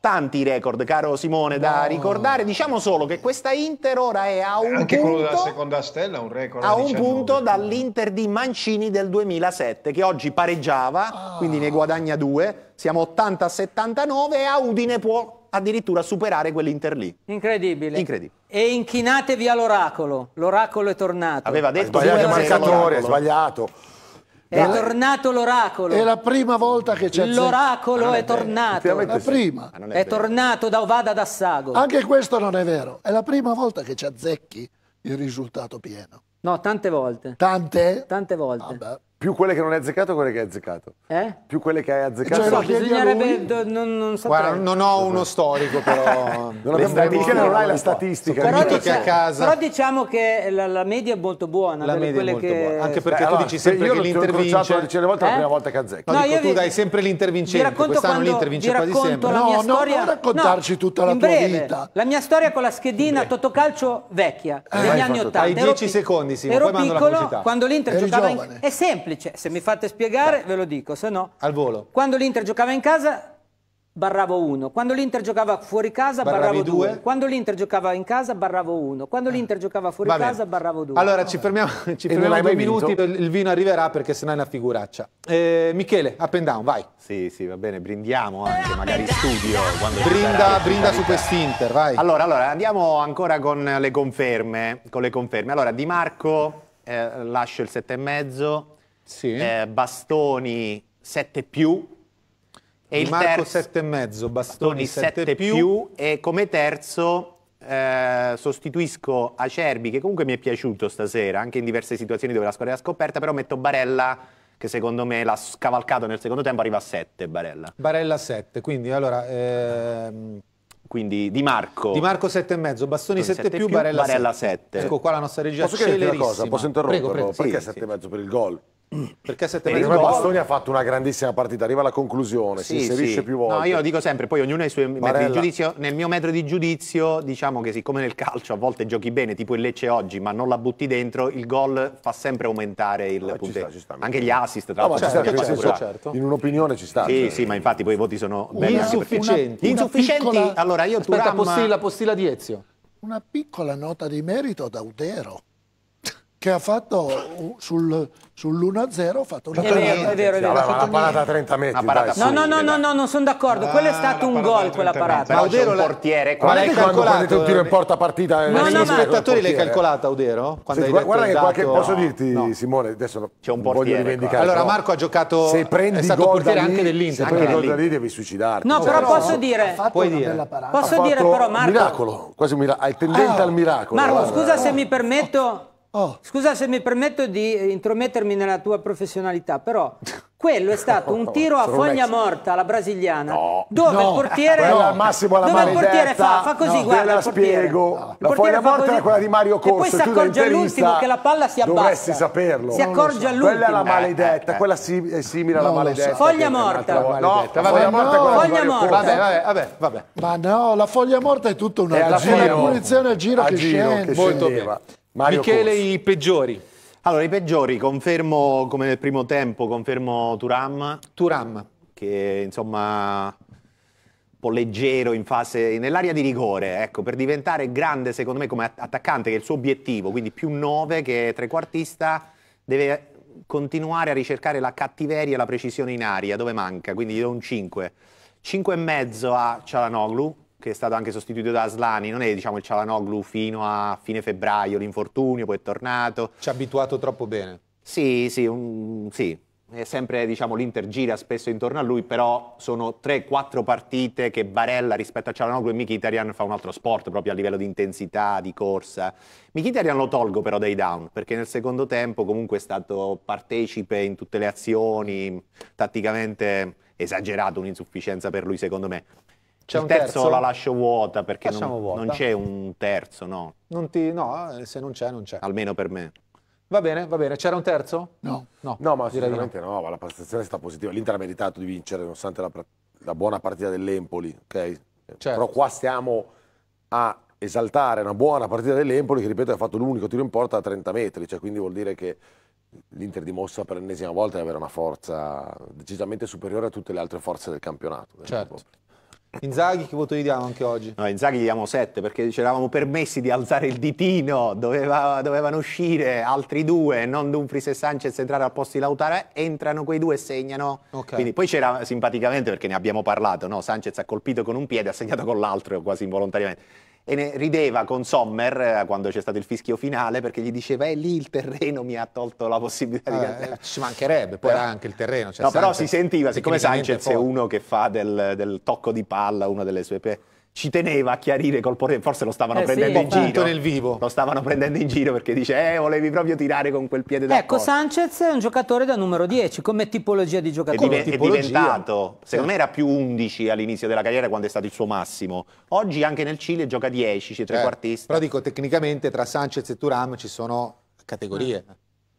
tanti record, caro Simone, da no. ricordare. Diciamo solo che questa Inter ora è a un Anche punto, quello della seconda stella un record. A, a un punto dall'Inter di Mancini del 2007, che oggi pareggiava, ah. quindi ne guadagna due. Siamo 80 a 79 e a Udine può addirittura superare quell'Inter lì. Incredibile. Incredibile. E inchinatevi all'oracolo. L'oracolo è tornato. Aveva detto... Sbagliato il marcatore, sbagliato. È la, eh, tornato l'oracolo. È la prima volta che c'è L'oracolo è, è, tornato. La prima. Ah, è, è tornato da Ovada da Sago. Anche questo non è vero. È la prima volta che ci azzecchi il risultato pieno. No, tante volte. Tante? Tante volte. Vabbè. Più quelle che non hai azzeccato o quelle che hai azzeccato? Eh? Più quelle che hai cioè, azzeccato. Cioè, no, bisognerebbe... Do, non, non, Guarda, non ho uno storico però. non, abbiamo, non hai la statistica. Però, a casa... però diciamo che la, la, media è molto buona. La media è molto che... buona. Anche perché Beh, tu allora, dici sempre che l'intervince... Io l'ho volte eh? la prima eh? volta che azzecco. No, dico, tu dai sempre l'intervincente, quest'anno l'intervince quasi sempre. No, storia... non raccontarci tutta la tua vita. La mia storia con la schedina Totocalcio vecchia, eh, degli anni Ottanta. Hai 10 secondi, sì. Ero piccolo, quando l'Inter giocava in... È sempre semplice, se mi fate spiegare Beh. ve lo dico, se no... Al volo. Quando l'Inter giocava in casa barravo 1, quando l'Inter giocava fuori casa barravo 2, quando l'Inter giocava in casa barravo 1, quando ah. l'Inter giocava fuori Vabbè. casa barravo 2. Allora Vabbè. ci fermiamo, ci fermiamo due minuti, il vino arriverà perché sennò è una figuraccia. Eh, Michele, up and down, vai. Sì, sì, va bene, brindiamo anche, magari studio. brinda, brinda su quest'Inter, vai. Allora, allora, andiamo ancora con le conferme, con le conferme. Allora, Di Marco eh, lascia il mezzo, sì. eh, Bastoni 7 più. E il Marco terzo, 7 e mezzo, Bastoni, 7, 7 più. più. E come terzo eh, sostituisco Acerbi, che comunque mi è piaciuto stasera, anche in diverse situazioni dove la squadra è scoperta, però metto Barella che secondo me l'ha scavalcato nel secondo tempo, arriva a 7 Barella. Barella 7, quindi allora... Ehm... Quindi Di Marco. Di Marco 7,5, Bastoni 7 più, più, Barella, Barella 7. Ecco qua la nostra regia. Posso chiedere una cosa? Posso interromperlo? Prego, prego. Perché 7,5 sì, sì. per il gol? Perché sette eh, mesi dopo... Bastoni ha fatto una grandissima partita, arriva alla conclusione, sì, si inserisce sì. più volte. No, io lo dico sempre, poi ognuno ha i suoi metri di giudizio. Nel mio metro di giudizio, diciamo che siccome nel calcio a volte giochi bene, tipo il Lecce oggi, ma non la butti dentro, il gol fa sempre aumentare il no, punteggio. Anche gli assist, tra l'altro. No, certo, certo, certo, In un'opinione ci sta. Sì, certo. sì, ma infatti poi i voti sono... Insufficienti. Una, insufficienti? Piccola... Allora, io... Aspetta, Turam... postilla, postilla di Ezio. Una piccola nota di merito ad Udero che ha fatto sul, sull'1-0 ha fatto una è vero, è vero, è vero. una parata a 30 metri dai, no, no, no, no, no, non sono d'accordo ah, quello è stato un gol quella parata ma Audero un portiere Qual è quando calcolato? un tiro in porta partita eh, no, no, gli spettatori l'hai calcolata Audero? guarda che esatto qualche posso dirti Simone adesso c'è un portiere voglio rivendicare allora Marco ha giocato se prendi è stato portiere anche dell'Inter se prendi gol da lì devi suicidarti no però posso dire puoi dire posso dire però Marco miracolo quasi un miracolo hai tendente ah, al miracolo Marco scusa se mi permetto Oh. Scusa se mi permetto di eh, intromettermi nella tua professionalità, però quello è stato un tiro a foglia morta alla brasiliana no, dove no, il portiere no, al massimo alla dove il portiere fa, fa così no, guarda la spiego no. la foglia morta era quella di Mario Corso e poi si accorge all'ultimo che la palla si abbassa dovresti saperlo si accorge all'ultimo quella è la eh, eh, maledetta eh, eh. quella si, è simile alla maledetta foglia morta no la foglia morta è quella foglia di morta. vabbè, vabbè vabbè ma no la foglia morta è tutta una punizione a giro che scende molto bene Mario Michele, Corso. i peggiori. Allora, i peggiori, confermo come nel primo tempo, confermo Turam. Turam. Che insomma un po' leggero in fase, nell'area di rigore, ecco, per diventare grande secondo me come attaccante, che è il suo obiettivo, quindi più 9 che trequartista, deve continuare a ricercare la cattiveria e la precisione in aria, dove manca, quindi gli do un 5. 5,5 a Cialanoglu, che è stato anche sostituito da Aslani, non è diciamo, il Cialanoglu fino a fine febbraio, l'infortunio, poi è tornato. Ci ha abituato troppo bene. Sì, sì, un, sì. Sempre, diciamo, l'Inter gira spesso intorno a lui, però sono 3-4 partite che Barella rispetto a Cialanoglu e Mkhitaryan fa un altro sport proprio a livello di intensità, di corsa. Mkhitaryan lo tolgo però dai down, perché nel secondo tempo comunque è stato partecipe in tutte le azioni, tatticamente esagerato, un'insufficienza per lui secondo me. C'è il terzo, terzo, la lascio vuota perché non, vuota. non, c'è un terzo, no? Ti, no, eh, se non c'è, non c'è. Almeno per me. Va bene, va bene. C'era un terzo? No. No, no ma sicuramente no. no, ma la prestazione è stata positiva. L'Inter ha meritato di vincere nonostante la, la buona partita dell'Empoli, ok? Eh, certo. Però qua stiamo a esaltare una buona partita dell'Empoli che, ripeto, ha fatto l'unico tiro in porta a 30 metri, cioè quindi vuol dire che l'Inter dimostra per l'ennesima volta di avere una forza decisamente superiore a tutte le altre forze del campionato. Certo. Inzaghi che voto gli diamo anche oggi? No, Inzaghi gli diamo 7 perché ci eravamo permessi di alzare il ditino, doveva, dovevano uscire altri due, non Dumfries e Sanchez entrare al posto di Lautaro, entrano quei due e segnano. Okay. Quindi, poi c'era simpaticamente perché ne abbiamo parlato, no? Sanchez ha colpito con un piede, ha segnato con l'altro quasi involontariamente e ne rideva con Sommer eh, quando c'è stato il fischio finale perché gli diceva è eh, lì il terreno mi ha tolto la possibilità di ah, cantare. Eh, ci mancherebbe, poi però, era anche il terreno. Cioè no, però si sentiva, siccome Sanchez è uno che fa del, del tocco di palla una delle sue... Pe- ci teneva a chiarire col portiere, forse lo stavano eh, prendendo sì, in giro. Nel vivo. Lo stavano prendendo in giro perché dice "Eh, volevi proprio tirare con quel piede da Ecco, Sanchez è un giocatore da numero 10 come tipologia di giocatore. È, diven- è diventato, secondo sì. me era più 11 all'inizio della carriera quando è stato il suo massimo. Oggi anche nel Cile gioca 10, c'è tre Eh, però dico tecnicamente tra Sanchez e Turam ci sono categorie. Mm.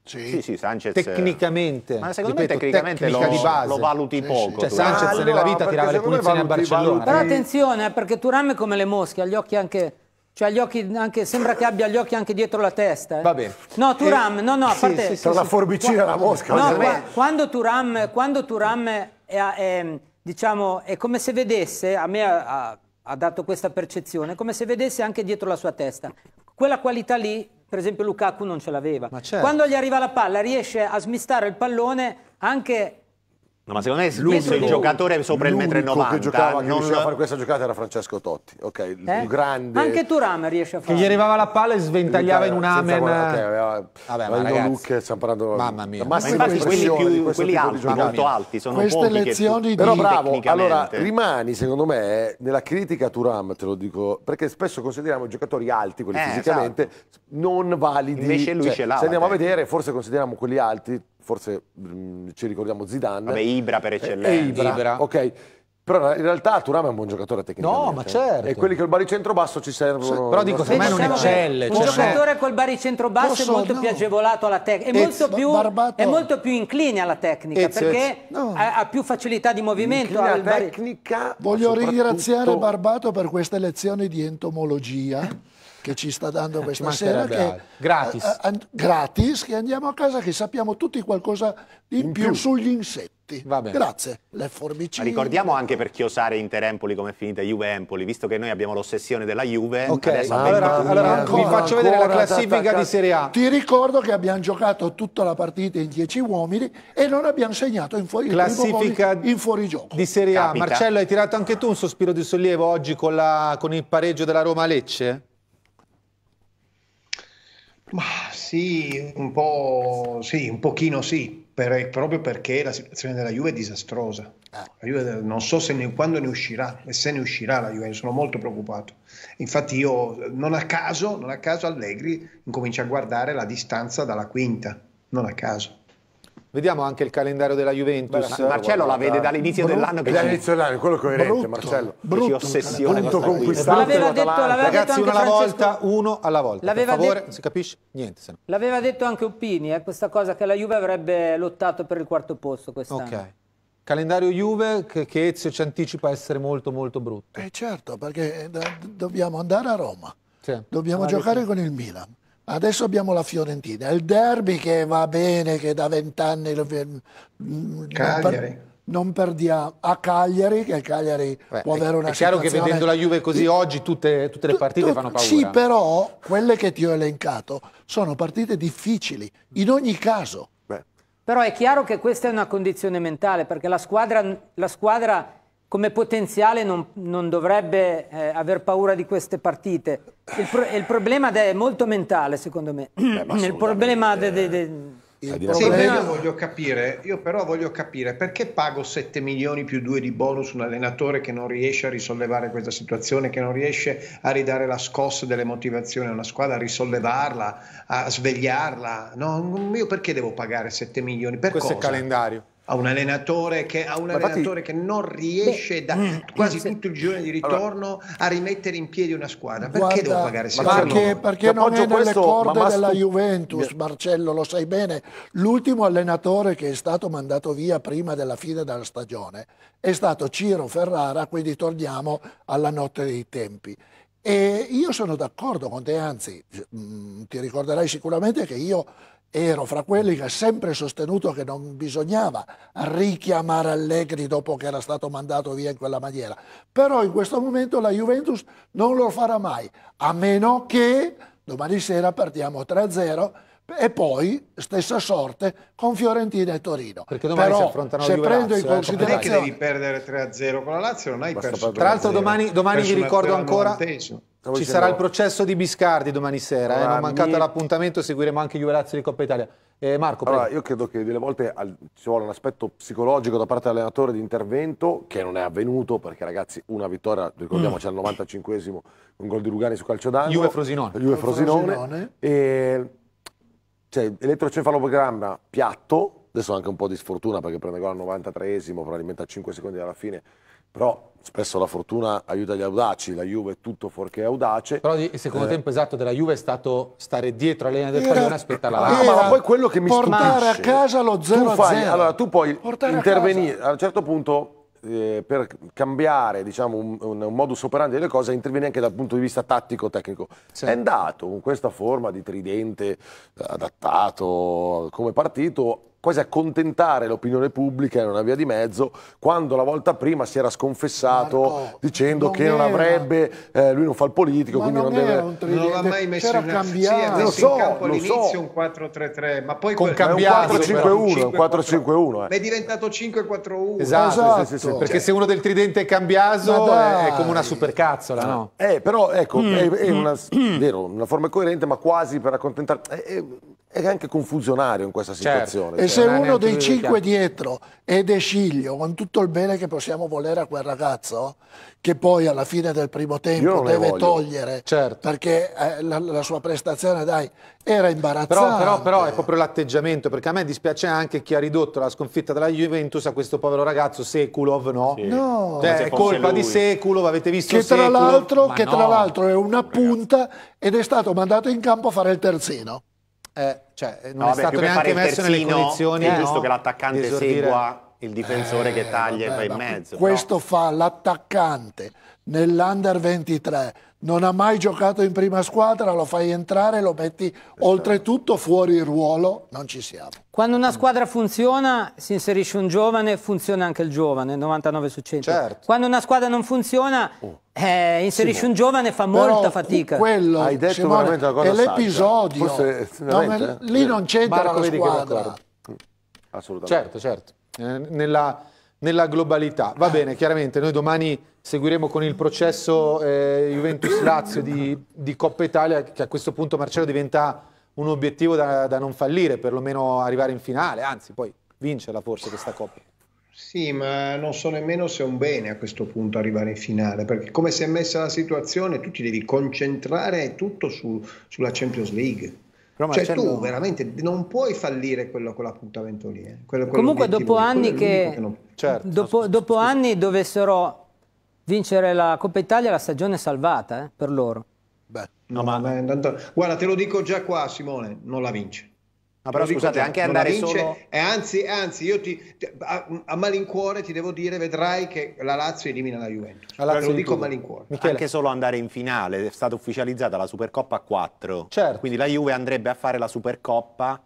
Sì. sì, sì, Sanchez. Tecnicamente. Ma secondo ripeto, me tecnicamente lo, lo, valuti poco. Cioè, Sanchez allora, nella vita tirava le punizioni a Barcellona. Valuti... Però attenzione, eh, perché Turam è come le mosche, ha gli occhi anche... Cioè gli occhi anche, sembra che abbia gli occhi anche dietro la testa. Eh. Va bene. No, Turam, no, no, a parte... Sì, sì, tra la forbicina e la mosca. No, qua, quando Turam, quando Turam è, è, diciamo, è come se vedesse, a me ha, ha dato questa percezione, come se vedesse anche dietro la sua testa. Quella qualità lì per esempio Lukaku non ce l'aveva. Certo. Quando gli arriva la palla riesce a smistare il pallone anche No, ma secondo me è il giocatore sopra il 1,90 m. che giocava, non... che riusciva a fare questa giocata era Francesco Totti, ok, il eh? più grande. Anche Turam riesce a fare. Che gli arrivava la palla e sventagliava in un amen. Guarda, okay, aveva... Luke, stiamo parlando Mamma mia. Ma infatti quelli più quelli alti, molto alti, sono Queste lezioni di Però bravo, allora rimani secondo me nella critica a Turam, te lo dico, perché spesso consideriamo i giocatori alti, quelli eh, fisicamente esatto. non validi. Invece lui cioè, ce l'ha. Se andiamo a vedere, forse consideriamo quelli alti forse mh, mm, ci ricordiamo Zidane. Vabbè, Ibra per eh, eccellenza. Eh, Ibra, Ibra. ok. Però in realtà Turam è un buon giocatore tecnico. No, ma eh. certo. E quelli col baricentro basso ci servono. Però dico, secondo me non eccelle. Un cioè, giocatore col baricentro basso posso, è molto no. più agevolato alla tecnica. È, è, molto più incline alla tecnica it's, perché no. ha, ha, più facilità di movimento. La tecnica. Voglio ringraziare Barbato per queste lezioni di entomologia che ci sta dando eh, questa sera, che, gratis. A, a, gratis, che andiamo a casa, che sappiamo tutti qualcosa in, in più, più sugli insetti. Grazie, le formicine. Ma Ricordiamo anche per chiosare Inter Empoli come è finita Juve Empoli, visto che noi abbiamo l'ossessione della Juve. Ok, adesso allora, allora ancora, vi faccio vedere la classifica di Serie A. Ti ricordo che abbiamo giocato tutta la partita in 10 uomini e non abbiamo segnato in, fuori, classifica in fuorigioco. Di Serie A. Capita. Marcello, hai tirato anche tu un sospiro di sollievo oggi con, la, con il pareggio della Roma Lecce? Ma sì, un po' sì, un pochino sì, per, proprio perché la situazione della Juve è disastrosa. Ah. Juve, non so se ne, quando ne uscirà e se ne uscirà la Juve, sono molto preoccupato. Infatti io non a caso, non a caso Allegri incomincia a guardare la distanza dalla quinta, non a caso. Vediamo anche il calendario della Juventus. Beh, Marcello la vede dall'inizio dell'anno che dall'inizio dell'anno, quello coerente, brutto, Marcello. Brutto, ossessione punto conquistato. L'aveva detto, l'aveva Ragazzi, detto una Francesco... volta, uno alla volta. L'aveva per favore, detto... si capisce? Niente, se no. L'aveva detto anche Uppini, eh, questa cosa che la Juve avrebbe lottato per il quarto posto quest'anno. Ok. Calendario Juve che, che Ezio ci anticipa essere molto molto brutto. Eh certo, perché eh, do dobbiamo andare a Roma. Sì. Dobbiamo ah, giocare sì. con il Milan Adesso abbiamo la Fiorentina, il derby che va bene, che da vent'anni non, per, non perdiamo a Cagliari, che il Cagliari Beh, può avere una situazione... È chiaro situazione... che vedendo la Juve così oggi tutte, tutte le partite tu, tu, fanno paura. Sì, però quelle che ti ho elencato sono partite difficili, in ogni caso. Beh. Però è chiaro che questa è una condizione mentale, perché la squadra, la squadra come potenziale non, non dovrebbe eh, aver paura di queste partite. Il, pro, il problema è molto mentale, secondo me. Beh, il problema... De, de, de sì, io voglio capire, io però voglio capire perché pago 7 milioni più 2 di bonus un allenatore che non riesce a risollevare questa situazione, che non riesce a ridare la scossa delle motivazioni a una squadra, a risollevarla, a svegliarla. No, io perché devo pagare 7 milioni? Per Questo cosa? è il calendario a un allenatore che, un allenatore infatti, che non riesce beh, da mm, quasi se, tutto il giorno di ritorno allora, a rimettere in piedi una squadra perché guarda, devo pagare se perché, perché non è nelle questo, corde ma della Juventus Marcello lo sai bene l'ultimo allenatore che è stato mandato via prima della fine della stagione è stato Ciro Ferrara quindi torniamo alla notte dei tempi e io sono d'accordo con te anzi mh, mm, ti ricorderai sicuramente che io ero fra quelli che ha sempre sostenuto che non bisognava richiamare Allegri dopo che era stato mandato via in quella maniera. Però in questo momento la Juventus non lo farà mai, a meno che domani sera partiamo 3-0 e poi stessa sorte con Fiorentina e Torino. Perché domani Però, si affrontano se prendo Lazio, in eh, considerazione che devi perdere 3-0 con la Lazio, non hai Basta perso. Tra l'altro domani, domani vi ricordo ancora ci dicendo... sarà il processo di Biscardi domani sera, allora, eh? non ah, mancate mi... l'appuntamento, seguiremo anche gli Lazio di Coppa Italia. Eh, Marco, prego. allora, io credo che delle volte al... ci vuole un aspetto psicologico da parte dell'allenatore di intervento che non è avvenuto perché ragazzi una vittoria, ricordiamoci mm. al 95esimo un gol di Lugani su calcio d'angolo. Juve Frosinone. Juve Frosinone. Frosinone. E... Cioè, elettrocefalogramma piatto, adesso anche un po' di sfortuna perché prende gol al 93esimo, probabilmente a 5 secondi dalla fine, però spesso la fortuna aiuta gli audaci, la Juve è tutto fuorché audace. Però il secondo eh. tempo esatto della Juve è stato stare dietro alla del pallone e aspettare la ah, No, Ma poi quello che mi portare stupisce... Portare a casa lo 0 fai, 0. Allora tu puoi portare intervenire, a, a un certo punto eh, per cambiare diciamo, un, un, un, modus operandi delle cose intervieni anche dal punto di vista tattico-tecnico. Sì. È andato con questa forma di tridente eh, adattato come partito quasi accontentare l'opinione pubblica era una via di mezzo, quando la volta prima si era sconfessato Marco, dicendo non che non avrebbe, eh, lui non fa il politico, ma quindi non, non deve... Non l'ha mai messo in, sì, messo so, in campo all'inizio so. un 4-3-3, ma poi... Con quel... cambiato, un 4-5-1, un 4-5-1. Eh. È diventato 5-4-1. Esatto, esatto. Sì, sì, esatto. perché cioè. se uno del tridente è cambiato è, come una supercazzola, no? Eh, però ecco, mm. è, è mm, una, mm. vero, una forma coerente, ma quasi per accontentare... È, è anche confusionario in questa certo. situazione. Certo se uno dei cinque dietro è De Sciglio, con tutto il bene che possiamo volere a quel ragazzo, che poi alla fine del primo tempo deve togliere, certo. perché eh, la, la, sua prestazione, dai, era imbarazzante. Però, però, però è proprio l'atteggiamento, perché a me dispiace anche chi ha ridotto la sconfitta della Juventus a questo povero ragazzo Sekulov, no? Sì. No. Cioè, è colpa lui. di Sekulov, avete visto che Sekulov? Tra che no. tra l'altro è una punta ed è stato mandato in campo a fare il terzino eh, cioè, non no, è vabbè, stato neanche messo terzino, nelle condizioni. È giusto che l'attaccante segua il difensore eh, che taglia vabbè, e va in mezzo. Questo no? fa l'attaccante nell'under 23. Non ha mai giocato in prima squadra, lo fai entrare, lo metti oltretutto fuori ruolo, non ci siamo. Quando una squadra funziona, si inserisce un giovane, funziona anche il giovane, 99 su 100. Certo. Quando una squadra non funziona, uh. Eh, inserisci sì, un giovane fa molta fatica. Quello, Hai detto Simone, veramente una cosa è l'episodio. no, lì non c'entra Marco, la squadra. Mm. Assolutamente. Certo, certo. Eh, nella, nella, globalità. Va bene, chiaramente noi domani seguiremo con il processo eh, Juventus-Lazio di, di, Coppa Italia che a questo punto Marcello diventa un obiettivo da, da non fallire, perlomeno arrivare in finale, anzi poi vincerla forse questa Coppa. Sì, ma non so nemmeno se è un bene a questo punto arrivare in finale, perché come si è messa la situazione, tu ti devi concentrare tutto su, sulla Champions League. Però cioè Marcello... tu veramente non puoi fallire quello, quell'appuntamento lì. Eh. Quello, Comunque dopo anni che... che non... certo. dopo, dopo anni dovessero vincere la Coppa Italia, la stagione è salvata eh, per loro. Beh, no, no ma... Beh, tanto... Guarda, te lo dico già qua Simone, non la vince. Ma però scusate, anche andare vince, solo... E anzi, anzi, io ti, ti a, a, malincuore ti devo dire, vedrai che la Lazio elimina la Juventus. La Lazio lo dico a malincuore. Michele. Anche solo andare in finale, è stata ufficializzata la Supercoppa a 4. Certo. Quindi la Juve andrebbe a fare la Supercoppa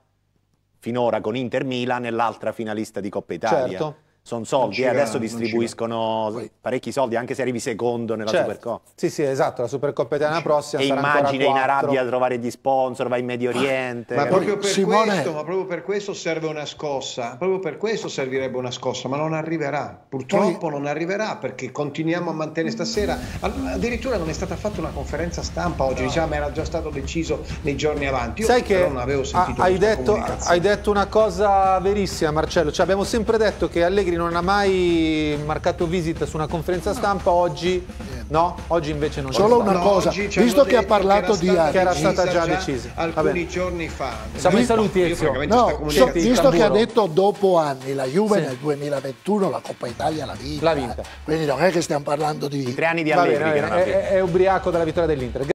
finora con Inter Milan nell'altra finalista di Coppa Italia. Certo sono soldi, e eh, adesso distribuiscono parecchi soldi, anche se arrivi secondo nella certo. Supercoppa. Sì, sì, esatto, la Supercoppa è la prossima e immagina in Arabia trovare gli sponsor, vai in Medio Oriente. ma, proprio Simone... questo, ma, proprio per questo, serve una scossa, proprio per questo servirebbe una scossa, ma non arriverà, purtroppo Poi... non arriverà perché continuiamo a mantenere stasera, addirittura non è stata fatta una conferenza stampa oggi, no. diciamo era già stato deciso nei giorni avanti. Io Sai che non avevo sentito hai detto, hai detto una cosa verissima Marcello, cioè, abbiamo sempre detto che Allegri non ha mai marcato visita su una conferenza stampa, oggi no, oggi invece non Solo una no, cosa, visto che ha parlato che di Adici, che era stata già, decisa alcuni giorni fa. Siamo in saluti Ezio. No, so, visto che ha detto dopo anni la Juve sì. nel 2021 la Coppa Italia l'ha vinta. vinta. Quindi non è che stiamo parlando di... Tre anni di Allegri. Bene, è, è, ubriaco della vittoria dell'Inter.